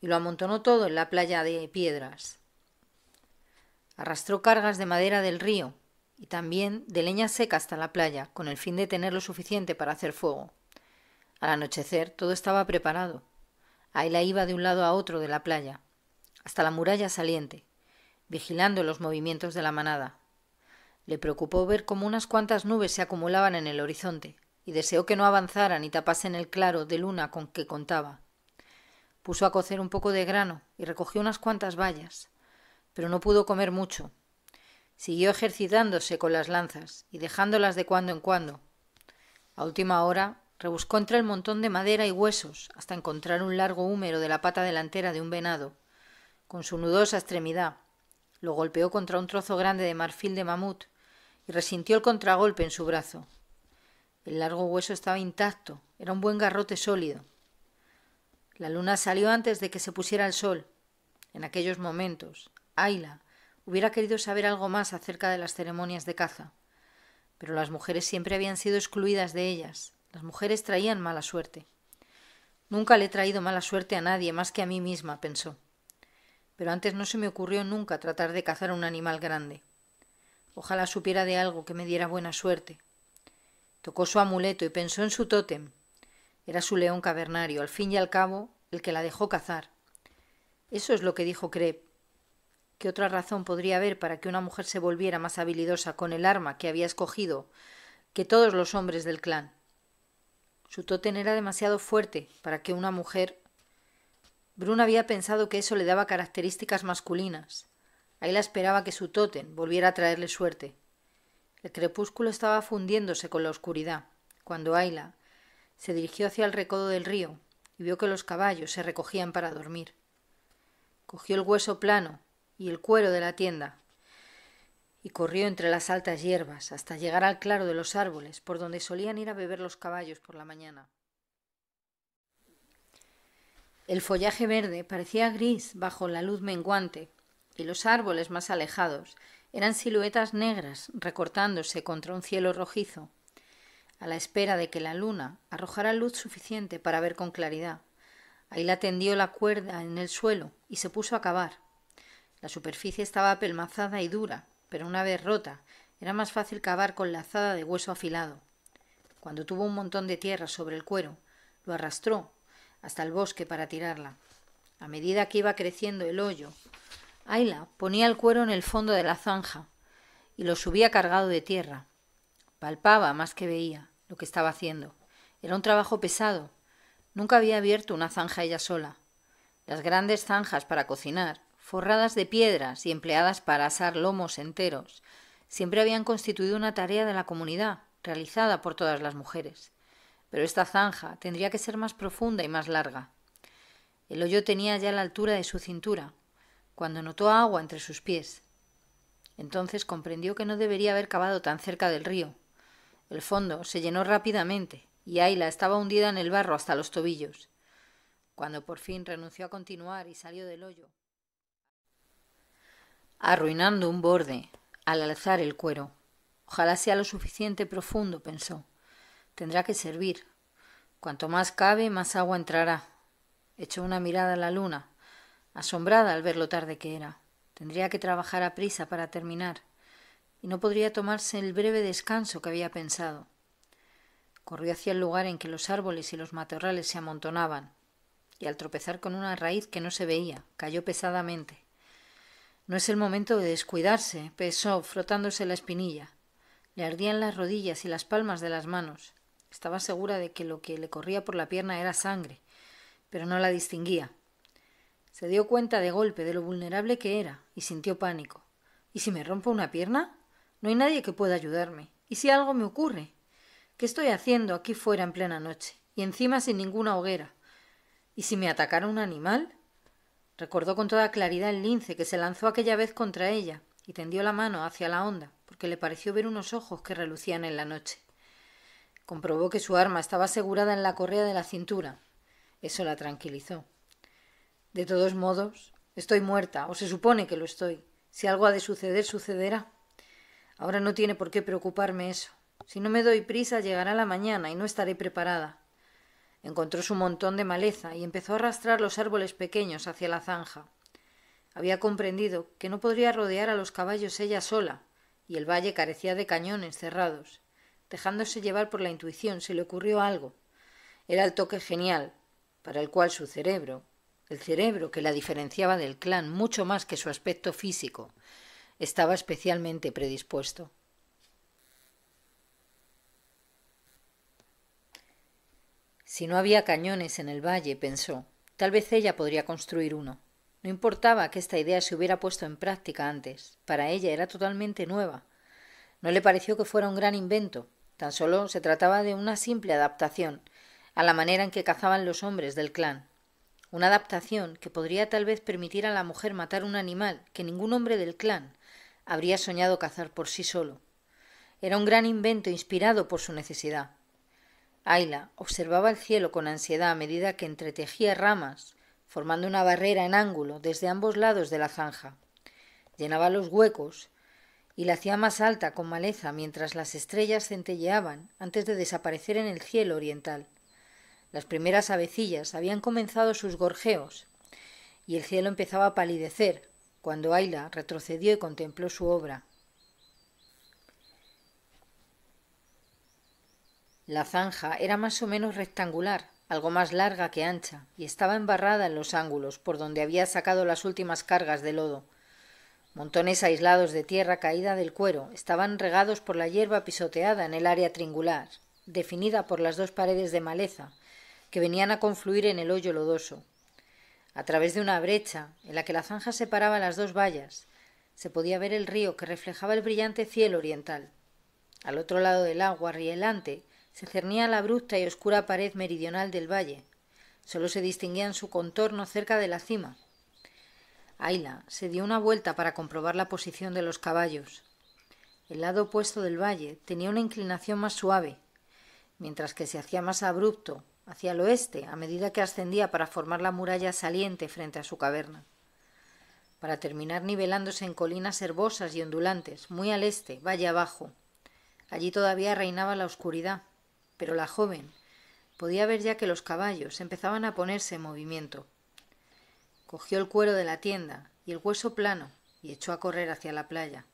y lo amontonó todo en la playa de piedras. Arrastró cargas de madera del río y también de leña seca hasta la playa, con el fin de tener lo suficiente para hacer fuego. Al anochecer todo estaba preparado. Ahí la iba de un lado a otro de la playa, hasta la muralla saliente, vigilando los movimientos de la manada. Le preocupó ver cómo unas cuantas nubes se acumulaban en el horizonte, y deseó que no avanzaran y tapasen el claro de luna con que contaba. Puso a cocer un poco de grano y recogió unas cuantas bayas, pero no pudo comer mucho. Siguió ejercitándose con las lanzas y dejándolas de cuando en cuando. A última hora rebuscó entre el montón de madera y huesos hasta encontrar un largo húmero de la pata delantera de un venado, con su nudosa extremidad. Lo golpeó contra un trozo grande de marfil de mamut y resintió el contragolpe en su brazo. El largo hueso estaba intacto, era un buen garrote sólido. La luna salió antes de que se pusiera el sol. En aquellos momentos, Ayla hubiera querido saber algo más acerca de las ceremonias de caza, pero las mujeres siempre habían sido excluidas de ellas. Las mujeres traían mala suerte. Nunca le he traído mala suerte a nadie más que a mí misma, pensó. Pero antes no se me ocurrió nunca tratar de cazar a un animal grande. Ojalá supiera de algo que me diera buena suerte. Tocó su amuleto y pensó en su tótem. Era su león cavernario, al fin y al cabo, el que la dejó cazar. Eso es lo que dijo Crep. ¿Qué otra razón podría haber para que una mujer se volviera más habilidosa con el arma que había escogido que todos los hombres del clan? Su tótem era demasiado fuerte para que una mujer. Brun había pensado que eso le daba características masculinas. Ayla esperaba que su tótem volviera a traerle suerte. El crepúsculo estaba fundiéndose con la oscuridad, cuando Ayla se dirigió hacia el recodo del río y vio que los caballos se recogían para dormir. Cogió el hueso plano y el cuero de la tienda y corrió entre las altas hierbas hasta llegar al claro de los árboles por donde solían ir a beber los caballos por la mañana. El follaje verde parecía gris bajo la luz menguante y los árboles más alejados eran siluetas negras recortándose contra un cielo rojizo, a la espera de que la luna arrojara luz suficiente para ver con claridad. Ahí la tendió la cuerda en el suelo y se puso a cavar. La superficie estaba apelmazada y dura, pero una vez rota, era más fácil cavar con la azada de hueso afilado. Cuando tuvo un montón de tierra sobre el cuero, lo arrastró hasta el bosque para tirarla. A medida que iba creciendo el hoyo, Ayla ponía el cuero en el fondo de la zanja y lo subía cargado de tierra. Palpaba más que veía lo que estaba haciendo. Era un trabajo pesado. Nunca había abierto una zanja ella sola. Las grandes zanjas para cocinar, forradas de piedras y empleadas para asar lomos enteros, siempre habían constituido una tarea de la comunidad, realizada por todas las mujeres. Pero esta zanja tendría que ser más profunda y más larga. El hoyo tenía ya la altura de su cintura, cuando notó agua entre sus pies. Entonces comprendió que no debería haber cavado tan cerca del río. El fondo se llenó rápidamente y Ayla estaba hundida en el barro hasta los tobillos. Cuando por fin renunció a continuar y salió del hoyo, arruinando un borde al alzar el cuero. Ojalá sea lo suficiente profundo, pensó. Tendrá que servir. Cuanto más cabe, más agua entrará. Echó una mirada a la luna asombrada al ver lo tarde que era. Tendría que trabajar a prisa para terminar, y no podría tomarse el breve descanso que había pensado. Corrió hacia el lugar en que los árboles y los matorrales se amontonaban, y al tropezar con una raíz que no se veía, cayó pesadamente. No es el momento de descuidarse, pesó frotándose la espinilla. Le ardían las rodillas y las palmas de las manos. Estaba segura de que lo que le corría por la pierna era sangre, pero no la distinguía. Se dio cuenta de golpe de lo vulnerable que era y sintió pánico. ¿Y si me rompo una pierna? No hay nadie que pueda ayudarme. ¿Y si algo me ocurre? ¿Qué estoy haciendo aquí fuera en plena noche? Y encima sin ninguna hoguera. ¿Y si me atacara un animal? Recordó con toda claridad el lince que se lanzó aquella vez contra ella y tendió la mano hacia la onda, porque le pareció ver unos ojos que relucían en la noche. Comprobó que su arma estaba asegurada en la correa de la cintura. Eso la tranquilizó. De todos modos, estoy muerta, o se supone que lo estoy. Si algo ha de suceder, sucederá. Ahora no tiene por qué preocuparme eso. Si no me doy prisa, llegará la mañana y no estaré preparada. Encontró su montón de maleza y empezó a arrastrar los árboles pequeños hacia la zanja. Había comprendido que no podría rodear a los caballos ella sola, y el valle carecía de cañones cerrados. Dejándose llevar por la intuición, se le ocurrió algo. Era el toque genial, para el cual su cerebro, el cerebro, que la diferenciaba del clan mucho más que su aspecto físico, estaba especialmente predispuesto. Si no había cañones en el valle, pensó, tal vez ella podría construir uno. No importaba que esta idea se hubiera puesto en práctica antes, para ella era totalmente nueva. No le pareció que fuera un gran invento, tan solo se trataba de una simple adaptación a la manera en que cazaban los hombres del clan una adaptación que podría tal vez permitir a la mujer matar un animal que ningún hombre del clan habría soñado cazar por sí solo. Era un gran invento inspirado por su necesidad. Ayla observaba el cielo con ansiedad a medida que entretejía ramas, formando una barrera en ángulo desde ambos lados de la zanja. Llenaba los huecos y la hacía más alta con maleza mientras las estrellas centelleaban antes de desaparecer en el cielo oriental. Las primeras avecillas habían comenzado sus gorjeos y el cielo empezaba a palidecer cuando Ayla retrocedió y contempló su obra. La zanja era más o menos rectangular, algo más larga que ancha, y estaba embarrada en los ángulos por donde había sacado las últimas cargas de lodo. Montones aislados de tierra caída del cuero estaban regados por la hierba pisoteada en el área triangular, definida por las dos paredes de maleza, que venían a confluir en el hoyo lodoso. A través de una brecha, en la que la zanja separaba las dos vallas, se podía ver el río que reflejaba el brillante cielo oriental. Al otro lado del agua rielante se cernía la abrupta y oscura pared meridional del valle. Solo se distinguía en su contorno cerca de la cima. Ayla se dio una vuelta para comprobar la posición de los caballos. El lado opuesto del valle tenía una inclinación más suave, mientras que se hacía más abrupto hacia el oeste, a medida que ascendía para formar la muralla saliente frente a su caverna, para terminar nivelándose en colinas herbosas y ondulantes, muy al este, valle abajo. Allí todavía reinaba la oscuridad, pero la joven podía ver ya que los caballos empezaban a ponerse en movimiento. Cogió el cuero de la tienda y el hueso plano y echó a correr hacia la playa.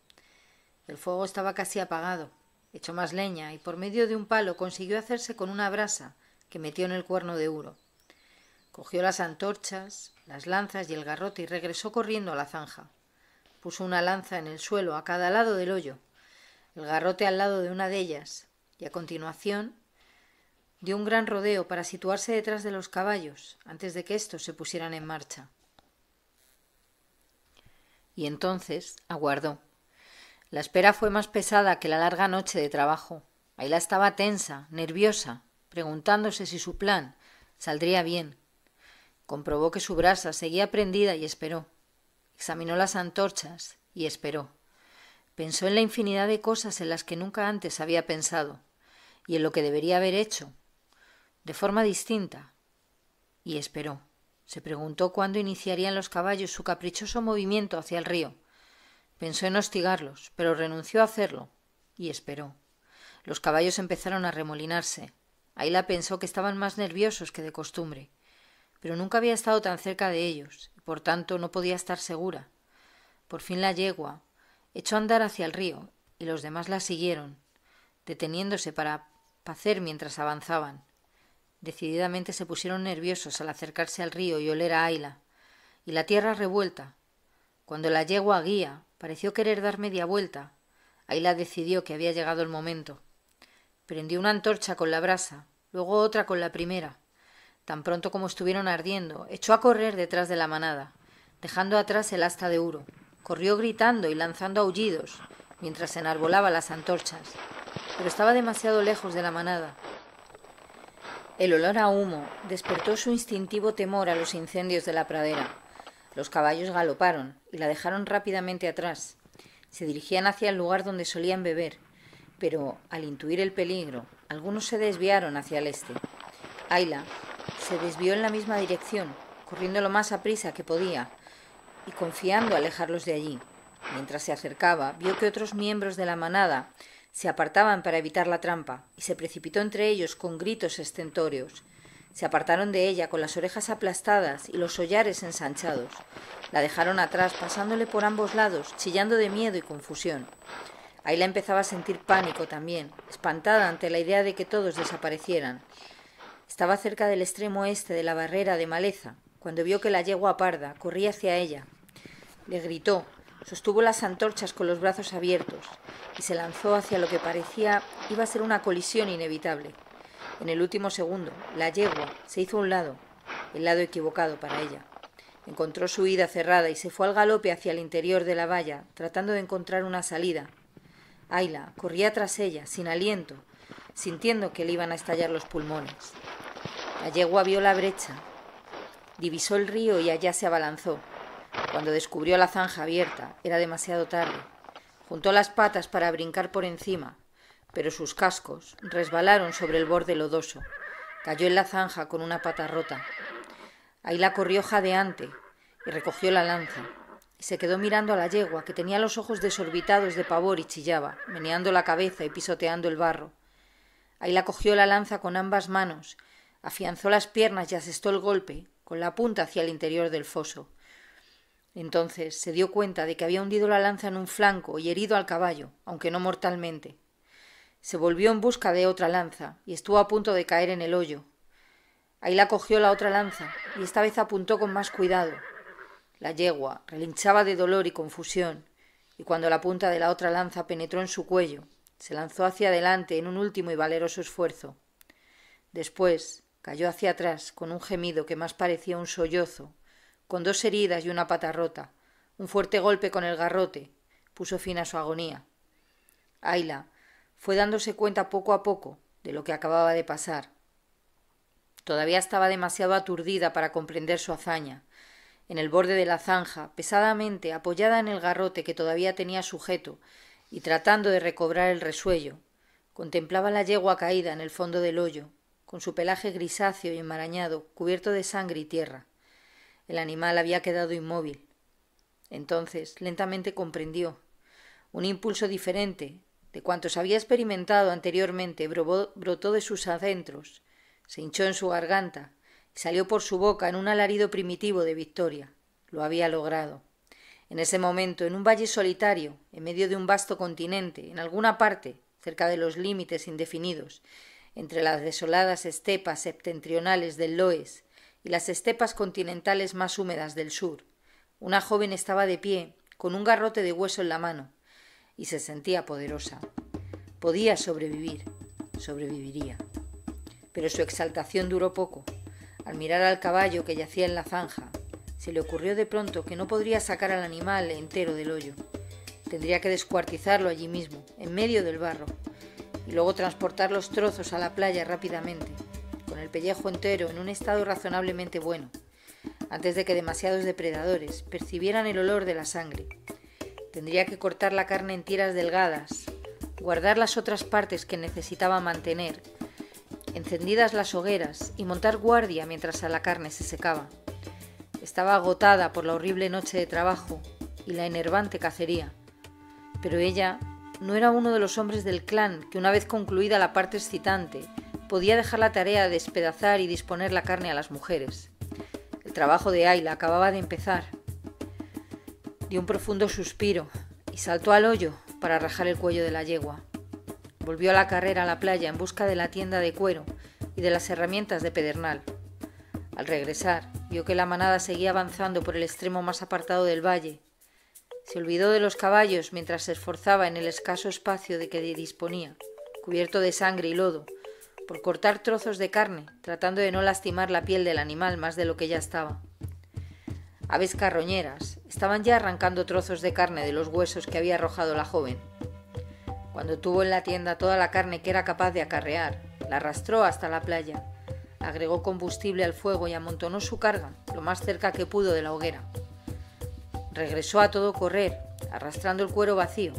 El fuego estaba casi apagado, echó más leña y por medio de un palo consiguió hacerse con una brasa que metió en el cuerno de oro. Cogió las antorchas, las lanzas y el garrote y regresó corriendo a la zanja. Puso una lanza en el suelo a cada lado del hoyo, el garrote al lado de una de ellas, y a continuación dio un gran rodeo para situarse detrás de los caballos antes de que éstos se pusieran en marcha. Y entonces aguardó. La espera fue más pesada que la larga noche de trabajo. la estaba tensa, nerviosa, preguntándose si su plan saldría bien. Comprobó que su brasa seguía prendida y esperó. Examinó las antorchas y esperó. Pensó en la infinidad de cosas en las que nunca antes había pensado y en lo que debería haber hecho, de forma distinta. Y esperó. Se preguntó cuándo iniciarían los caballos su caprichoso movimiento hacia el río. Pensó en hostigarlos, pero renunció a hacerlo y esperó. Los caballos empezaron a remolinarse. Ayla pensó que estaban más nerviosos que de costumbre, pero nunca había estado tan cerca de ellos, y por tanto no podía estar segura. Por fin la yegua echó a andar hacia el río, y los demás la siguieron, deteniéndose para pacer mientras avanzaban. Decididamente se pusieron nerviosos al acercarse al río y oler a Ayla, y la tierra revuelta. Cuando la yegua guía pareció querer dar media vuelta, Ayla decidió que había llegado el momento. Prendió una antorcha con la brasa, luego otra con la primera. Tan pronto como estuvieron ardiendo, echó a correr detrás de la manada, dejando atrás el asta de Uro. Corrió gritando y lanzando aullidos, mientras enarbolaba las antorchas, pero estaba demasiado lejos de la manada. El olor a humo despertó su instintivo temor a los incendios de la pradera. Los caballos galoparon y la dejaron rápidamente atrás. Se dirigían hacia el lugar donde solían beber, pero al intuir el peligro, algunos se desviaron hacia el este. Ayla se desvió en la misma dirección, corriendo lo más a prisa que podía y confiando alejarlos de allí. Mientras se acercaba, vio que otros miembros de la manada se apartaban para evitar la trampa y se precipitó entre ellos con gritos estentóreos. Se apartaron de ella con las orejas aplastadas y los collares ensanchados. La dejaron atrás, pasándole por ambos lados, chillando de miedo y confusión. Ayla empezaba a sentir pánico también, espantada ante la idea de que todos desaparecieran. Estaba cerca del extremo este de la barrera de maleza, cuando vio que la yegua parda corría hacia ella. Le gritó, sostuvo las antorchas con los brazos abiertos y se lanzó hacia lo que parecía iba a ser una colisión inevitable. En el último segundo, la yegua se hizo a un lado, el lado equivocado para ella. Encontró su huida cerrada y se fue al galope hacia el interior de la valla, tratando de encontrar una salida, Ayla corría tras ella, sin aliento, sintiendo que le iban a estallar los pulmones. La yegua vio la brecha, divisó el río y allá se abalanzó. Cuando descubrió la zanja abierta, era demasiado tarde. Juntó las patas para brincar por encima, pero sus cascos resbalaron sobre el borde lodoso. Cayó en la zanja con una pata rota. Ayla corrió jadeante y recogió la lanza se quedó mirando a la yegua, que tenía los ojos desorbitados de pavor y chillaba, meneando la cabeza y pisoteando el barro. Ahí la cogió la lanza con ambas manos, afianzó las piernas y asestó el golpe, con la punta hacia el interior del foso. Entonces se dio cuenta de que había hundido la lanza en un flanco y herido al caballo, aunque no mortalmente. Se volvió en busca de otra lanza y estuvo a punto de caer en el hoyo. Ahí la cogió la otra lanza y esta vez apuntó con más cuidado, la yegua relinchaba de dolor y confusión, y cuando la punta de la otra lanza penetró en su cuello, se lanzó hacia adelante en un último y valeroso esfuerzo. Después cayó hacia atrás con un gemido que más parecía un sollozo, con dos heridas y una pata rota. Un fuerte golpe con el garrote puso fin a su agonía. Ayla fue dándose cuenta poco a poco de lo que acababa de pasar. Todavía estaba demasiado aturdida para comprender su hazaña, en el borde de la zanja, pesadamente apoyada en el garrote que todavía tenía sujeto, y tratando de recobrar el resuello, contemplaba la yegua caída en el fondo del hoyo, con su pelaje grisáceo y enmarañado, cubierto de sangre y tierra. El animal había quedado inmóvil. Entonces, lentamente comprendió. Un impulso diferente de cuantos había experimentado anteriormente brotó de sus adentros, se hinchó en su garganta Salió por su boca en un alarido primitivo de victoria. Lo había logrado. En ese momento, en un valle solitario, en medio de un vasto continente, en alguna parte, cerca de los límites indefinidos, entre las desoladas estepas septentrionales del Loes y las estepas continentales más húmedas del sur, una joven estaba de pie, con un garrote de hueso en la mano, y se sentía poderosa. Podía sobrevivir, sobreviviría. Pero su exaltación duró poco. Al mirar al caballo que yacía en la zanja, se le ocurrió de pronto que no podría sacar al animal entero del hoyo. Tendría que descuartizarlo allí mismo, en medio del barro, y luego transportar los trozos a la playa rápidamente, con el pellejo entero en un estado razonablemente bueno, antes de que demasiados depredadores percibieran el olor de la sangre. Tendría que cortar la carne en tiras delgadas, guardar las otras partes que necesitaba mantener encendidas las hogueras y montar guardia mientras a la carne se secaba. Estaba agotada por la horrible noche de trabajo y la enervante cacería, pero ella no era uno de los hombres del clan que una vez concluida la parte excitante podía dejar la tarea de despedazar y disponer la carne a las mujeres. El trabajo de Ayla acababa de empezar. Dio un profundo suspiro y saltó al hoyo para rajar el cuello de la yegua. Volvió a la carrera a la playa en busca de la tienda de cuero y de las herramientas de Pedernal. Al regresar, vio que la manada seguía avanzando por el extremo más apartado del valle. Se olvidó de los caballos mientras se esforzaba en el escaso espacio de que disponía, cubierto de sangre y lodo, por cortar trozos de carne, tratando de no lastimar la piel del animal más de lo que ya estaba. Aves carroñeras estaban ya arrancando trozos de carne de los huesos que había arrojado la joven. Cuando tuvo en la tienda toda la carne que era capaz de acarrear, la arrastró hasta la playa, agregó combustible al fuego y amontonó su carga lo más cerca que pudo de la hoguera. Regresó a todo correr, arrastrando el cuero vacío,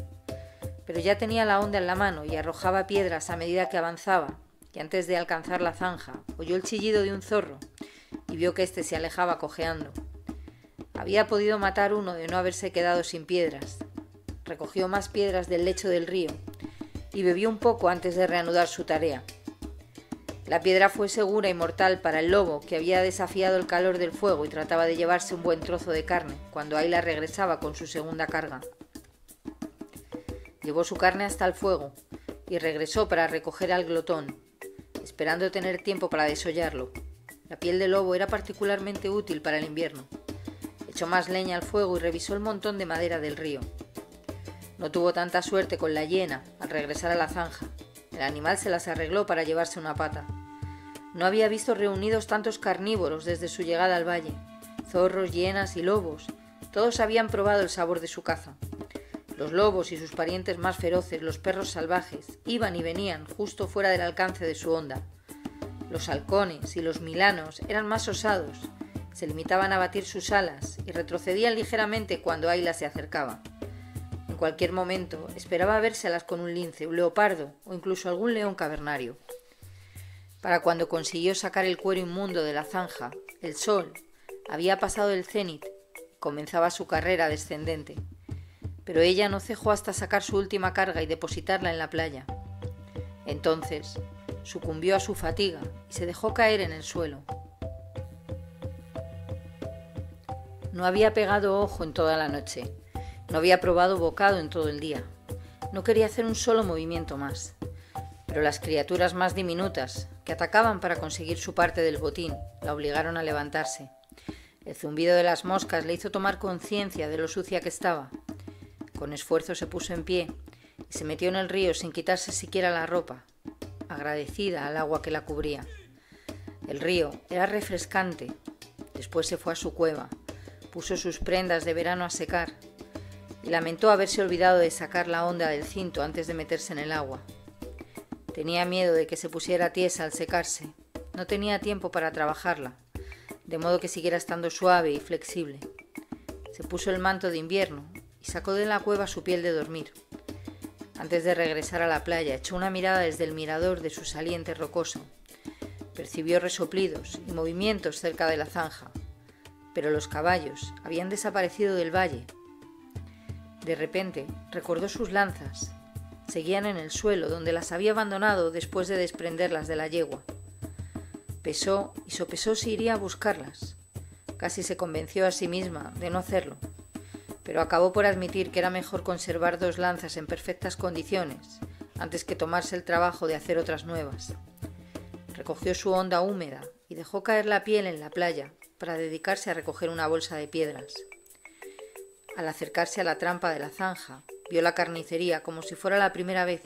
pero ya tenía la onda en la mano y arrojaba piedras a medida que avanzaba, y antes de alcanzar la zanja oyó el chillido de un zorro y vio que éste se alejaba cojeando. Había podido matar uno de no haberse quedado sin piedras, recogió más piedras del lecho del río y bebió un poco antes de reanudar su tarea. La piedra fue segura y mortal para el lobo, que había desafiado el calor del fuego y trataba de llevarse un buen trozo de carne, cuando Ayla regresaba con su segunda carga. Llevó su carne hasta el fuego y regresó para recoger al glotón, esperando tener tiempo para desollarlo. La piel de lobo era particularmente útil para el invierno. Echó más leña al fuego y revisó el montón de madera del río. No tuvo tanta suerte con la hiena al regresar a la zanja. El animal se las arregló para llevarse una pata. No había visto reunidos tantos carnívoros desde su llegada al valle. Zorros, hienas y lobos. Todos habían probado el sabor de su caza. Los lobos y sus parientes más feroces, los perros salvajes, iban y venían justo fuera del alcance de su onda. Los halcones y los milanos eran más osados. Se limitaban a batir sus alas y retrocedían ligeramente cuando Ayla se acercaba cualquier momento, esperaba vérselas con un lince, un leopardo o incluso algún león cavernario. Para cuando consiguió sacar el cuero inmundo de la zanja, el sol había pasado el cenit, comenzaba su carrera descendente. Pero ella no cejó hasta sacar su última carga y depositarla en la playa. Entonces, sucumbió a su fatiga y se dejó caer en el suelo. No había pegado ojo en toda la noche, no había probado bocado en todo el día. No quería hacer un solo movimiento más. Pero las criaturas más diminutas, que atacaban para conseguir su parte del botín, la obligaron a levantarse. El zumbido de las moscas le hizo tomar conciencia de lo sucia que estaba. Con esfuerzo se puso en pie y se metió en el río sin quitarse siquiera la ropa, agradecida al agua que la cubría. El río era refrescante. Después se fue a su cueva, puso sus prendas de verano a secar lamentó haberse olvidado de sacar la onda del cinto antes de meterse en el agua. Tenía miedo de que se pusiera tiesa al secarse. No tenía tiempo para trabajarla, de modo que siguiera estando suave y flexible. Se puso el manto de invierno y sacó de la cueva su piel de dormir. Antes de regresar a la playa, echó una mirada desde el mirador de su saliente rocoso. Percibió resoplidos y movimientos cerca de la zanja, pero los caballos habían desaparecido del valle de repente recordó sus lanzas. Seguían en el suelo, donde las había abandonado después de desprenderlas de la yegua. Pesó y sopesó si iría a buscarlas. Casi se convenció a sí misma de no hacerlo, pero acabó por admitir que era mejor conservar dos lanzas en perfectas condiciones antes que tomarse el trabajo de hacer otras nuevas. Recogió su onda húmeda y dejó caer la piel en la playa para dedicarse a recoger una bolsa de piedras. Al acercarse a la trampa de la zanja, vio la carnicería como si fuera la primera vez.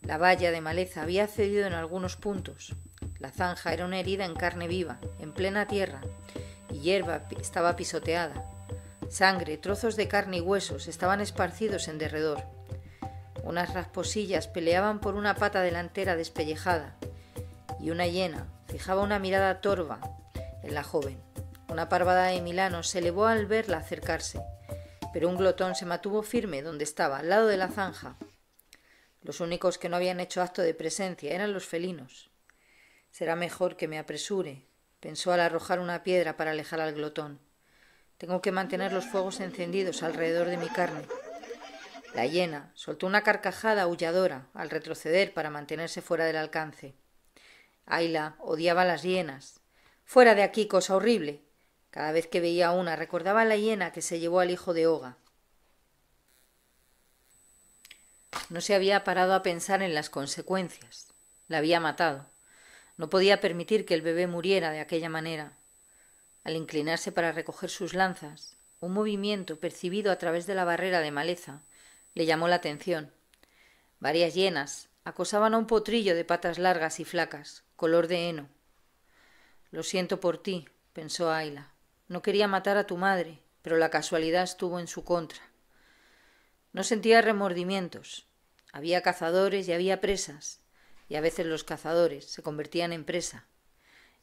La valla de maleza había cedido en algunos puntos. La zanja era una herida en carne viva, en plena tierra, y hierba estaba pisoteada. Sangre, trozos de carne y huesos estaban esparcidos en derredor. Unas rasposillas peleaban por una pata delantera despellejada, y una hiena fijaba una mirada torva en la joven, una parvada de Milano se elevó al verla acercarse, pero un glotón se mantuvo firme donde estaba, al lado de la zanja. Los únicos que no habían hecho acto de presencia eran los felinos. Será mejor que me apresure, pensó al arrojar una piedra para alejar al glotón. Tengo que mantener los fuegos encendidos alrededor de mi carne. La hiena soltó una carcajada aulladora al retroceder para mantenerse fuera del alcance. Ayla odiaba a las hienas. Fuera de aquí, cosa horrible. Cada vez que veía una, recordaba la hiena que se llevó al hijo de Oga. No se había parado a pensar en las consecuencias. La había matado. No podía permitir que el bebé muriera de aquella manera. Al inclinarse para recoger sus lanzas, un movimiento percibido a través de la barrera de maleza le llamó la atención. Varias hienas acosaban a un potrillo de patas largas y flacas, color de heno. Lo siento por ti, pensó Ayla. No quería matar a tu madre, pero la casualidad estuvo en su contra. No sentía remordimientos. Había cazadores y había presas, y a veces los cazadores se convertían en presa.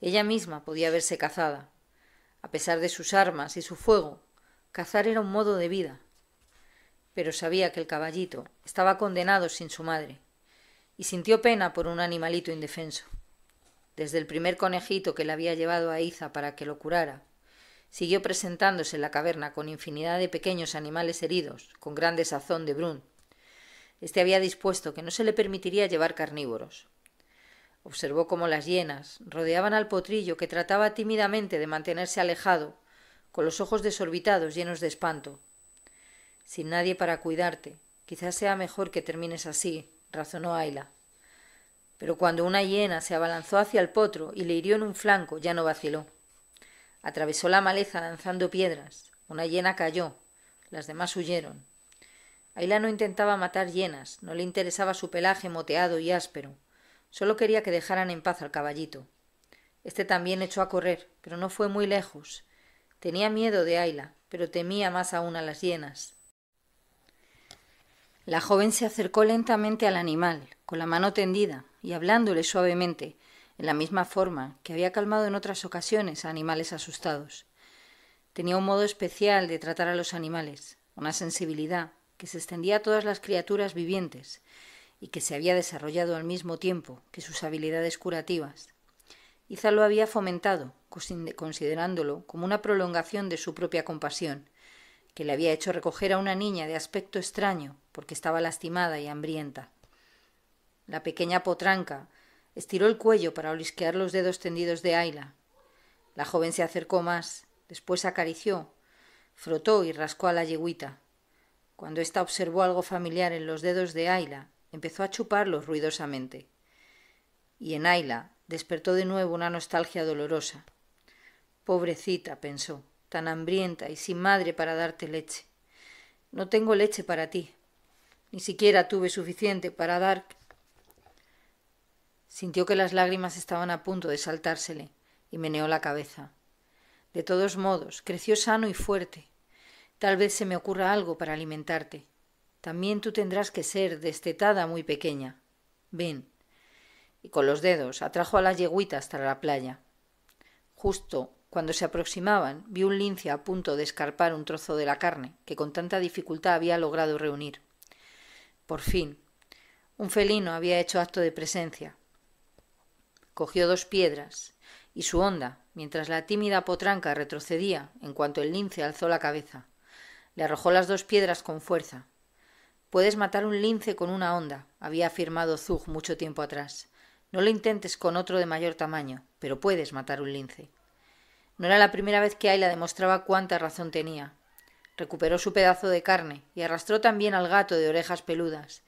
Ella misma podía verse cazada. A pesar de sus armas y su fuego, cazar era un modo de vida. Pero sabía que el caballito estaba condenado sin su madre, y sintió pena por un animalito indefenso. Desde el primer conejito que le había llevado a Iza para que lo curara, Siguió presentándose en la caverna con infinidad de pequeños animales heridos, con gran desazón de Brun. Este había dispuesto que no se le permitiría llevar carnívoros. Observó cómo las hienas rodeaban al potrillo que trataba tímidamente de mantenerse alejado, con los ojos desorbitados llenos de espanto. Sin nadie para cuidarte, quizás sea mejor que termines así, razonó Ayla. Pero cuando una hiena se abalanzó hacia el potro y le hirió en un flanco, ya no vaciló. Atravesó la maleza lanzando piedras. Una hiena cayó. Las demás huyeron. Aila no intentaba matar hienas, no le interesaba su pelaje moteado y áspero. Solo quería que dejaran en paz al caballito. Este también echó a correr, pero no fue muy lejos. Tenía miedo de Aila, pero temía más aún a las hienas. La joven se acercó lentamente al animal, con la mano tendida, y hablándole suavemente, en la misma forma que había calmado en otras ocasiones a animales asustados. Tenía un modo especial de tratar a los animales, una sensibilidad que se extendía a todas las criaturas vivientes y que se había desarrollado al mismo tiempo que sus habilidades curativas. Iza lo había fomentado, considerándolo como una prolongación de su propia compasión, que le había hecho recoger a una niña de aspecto extraño porque estaba lastimada y hambrienta. La pequeña potranca Estiró el cuello para olisquear los dedos tendidos de Ayla. La joven se acercó más, después acarició, frotó y rascó a la yeguita. Cuando ésta observó algo familiar en los dedos de Ayla, empezó a chuparlos ruidosamente. Y en Ayla despertó de nuevo una nostalgia dolorosa. Pobrecita, pensó, tan hambrienta y sin madre para darte leche. No tengo leche para ti. Ni siquiera tuve suficiente para dar Sintió que las lágrimas estaban a punto de saltársele y meneó la cabeza. De todos modos, creció sano y fuerte. Tal vez se me ocurra algo para alimentarte. También tú tendrás que ser destetada muy pequeña. Ven. Y con los dedos atrajo a la yeguita hasta la playa. Justo cuando se aproximaban, vi un lince a punto de escarpar un trozo de la carne que con tanta dificultad había logrado reunir. Por fin, un felino había hecho acto de presencia, cogió dos piedras y su honda, mientras la tímida potranca retrocedía en cuanto el lince alzó la cabeza. Le arrojó las dos piedras con fuerza. Puedes matar un lince con una honda, había afirmado Zug mucho tiempo atrás. No lo intentes con otro de mayor tamaño, pero puedes matar un lince. No era la primera vez que Ayla demostraba cuánta razón tenía. Recuperó su pedazo de carne y arrastró también al gato de orejas peludas.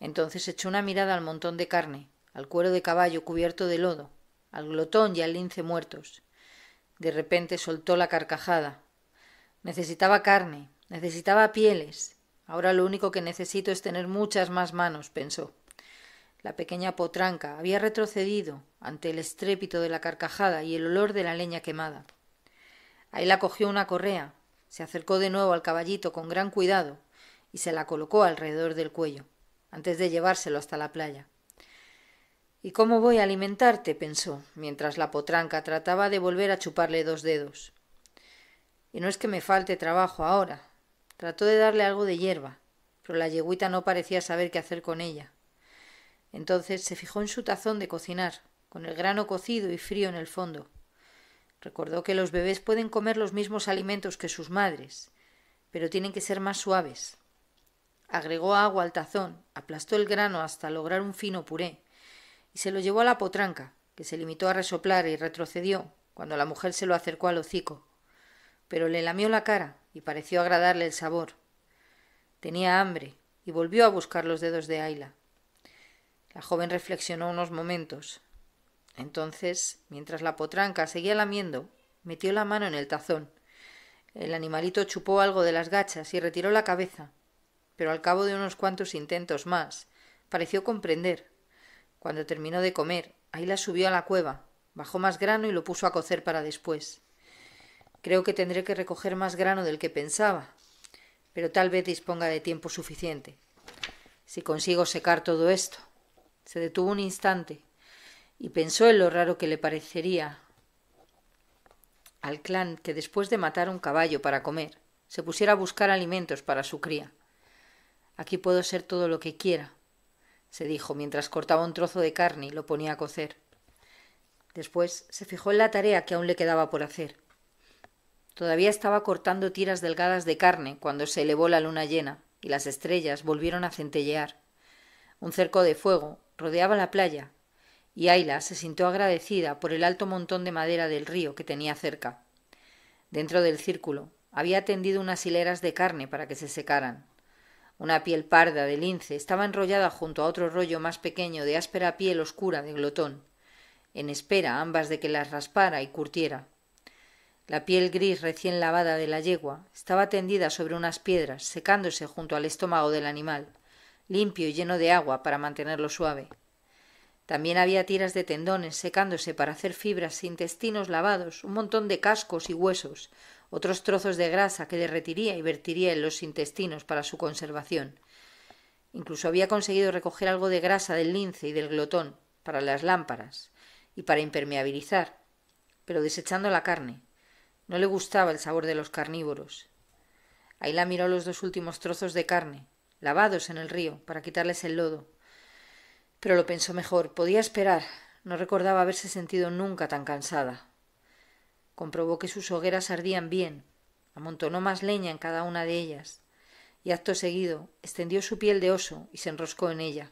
Entonces echó una mirada al montón de carne, al cuero de caballo cubierto de lodo, al glotón y al lince muertos. De repente soltó la carcajada. Necesitaba carne, necesitaba pieles. Ahora lo único que necesito es tener muchas más manos, pensó. La pequeña potranca había retrocedido ante el estrépito de la carcajada y el olor de la leña quemada. Ahí la cogió una correa, se acercó de nuevo al caballito con gran cuidado y se la colocó alrededor del cuello, antes de llevárselo hasta la playa. ¿Y cómo voy a alimentarte? pensó, mientras la potranca trataba de volver a chuparle dos dedos. Y no es que me falte trabajo ahora. Trató de darle algo de hierba, pero la yegüita no parecía saber qué hacer con ella. Entonces se fijó en su tazón de cocinar, con el grano cocido y frío en el fondo. Recordó que los bebés pueden comer los mismos alimentos que sus madres, pero tienen que ser más suaves. Agregó agua al tazón, aplastó el grano hasta lograr un fino puré, y se lo llevó a la potranca, que se limitó a resoplar y retrocedió cuando la mujer se lo acercó al hocico. Pero le lamió la cara y pareció agradarle el sabor. Tenía hambre y volvió a buscar los dedos de Ayla. La joven reflexionó unos momentos. Entonces, mientras la potranca seguía lamiendo, metió la mano en el tazón. El animalito chupó algo de las gachas y retiró la cabeza, pero al cabo de unos cuantos intentos más, pareció comprender cuando terminó de comer, la subió a la cueva, bajó más grano y lo puso a cocer para después. Creo que tendré que recoger más grano del que pensaba, pero tal vez disponga de tiempo suficiente. Si consigo secar todo esto. Se detuvo un instante y pensó en lo raro que le parecería al clan que después de matar un caballo para comer, se pusiera a buscar alimentos para su cría. Aquí puedo ser todo lo que quiera, se dijo mientras cortaba un trozo de carne y lo ponía a cocer. Después se fijó en la tarea que aún le quedaba por hacer. Todavía estaba cortando tiras delgadas de carne cuando se elevó la luna llena y las estrellas volvieron a centellear. Un cerco de fuego rodeaba la playa y Ayla se sintió agradecida por el alto montón de madera del río que tenía cerca. Dentro del círculo había tendido unas hileras de carne para que se secaran. Una piel parda de lince estaba enrollada junto a otro rollo más pequeño de áspera piel oscura de glotón, en espera ambas de que las raspara y curtiera. La piel gris recién lavada de la yegua estaba tendida sobre unas piedras, secándose junto al estómago del animal, limpio y lleno de agua para mantenerlo suave. También había tiras de tendones secándose para hacer fibras, e intestinos lavados, un montón de cascos y huesos, otros trozos de grasa que derretiría y vertiría en los intestinos para su conservación. Incluso había conseguido recoger algo de grasa del lince y del glotón para las lámparas y para impermeabilizar, pero desechando la carne. No le gustaba el sabor de los carnívoros. la miró los dos últimos trozos de carne, lavados en el río, para quitarles el lodo. Pero lo pensó mejor, podía esperar. No recordaba haberse sentido nunca tan cansada. Comprobó que sus hogueras ardían bien, amontonó más leña en cada una de ellas, y acto seguido extendió su piel de oso y se enroscó en ella.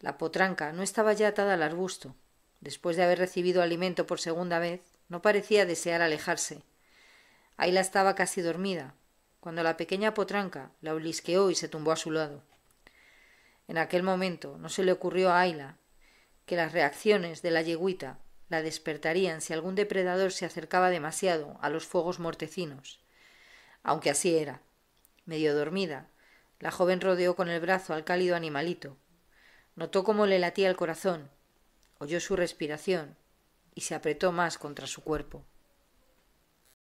La potranca no estaba ya atada al arbusto. Después de haber recibido alimento por segunda vez, no parecía desear alejarse. Ayla estaba casi dormida, cuando la pequeña potranca la olisqueó y se tumbó a su lado. En aquel momento no se le ocurrió a Ayla que las reacciones de la yeguita la despertarían si algún depredador se acercaba demasiado a los fuegos mortecinos. Aunque así era. Medio dormida, la joven rodeó con el brazo al cálido animalito. Notó cómo le latía el corazón, oyó su respiración y se apretó más contra su cuerpo.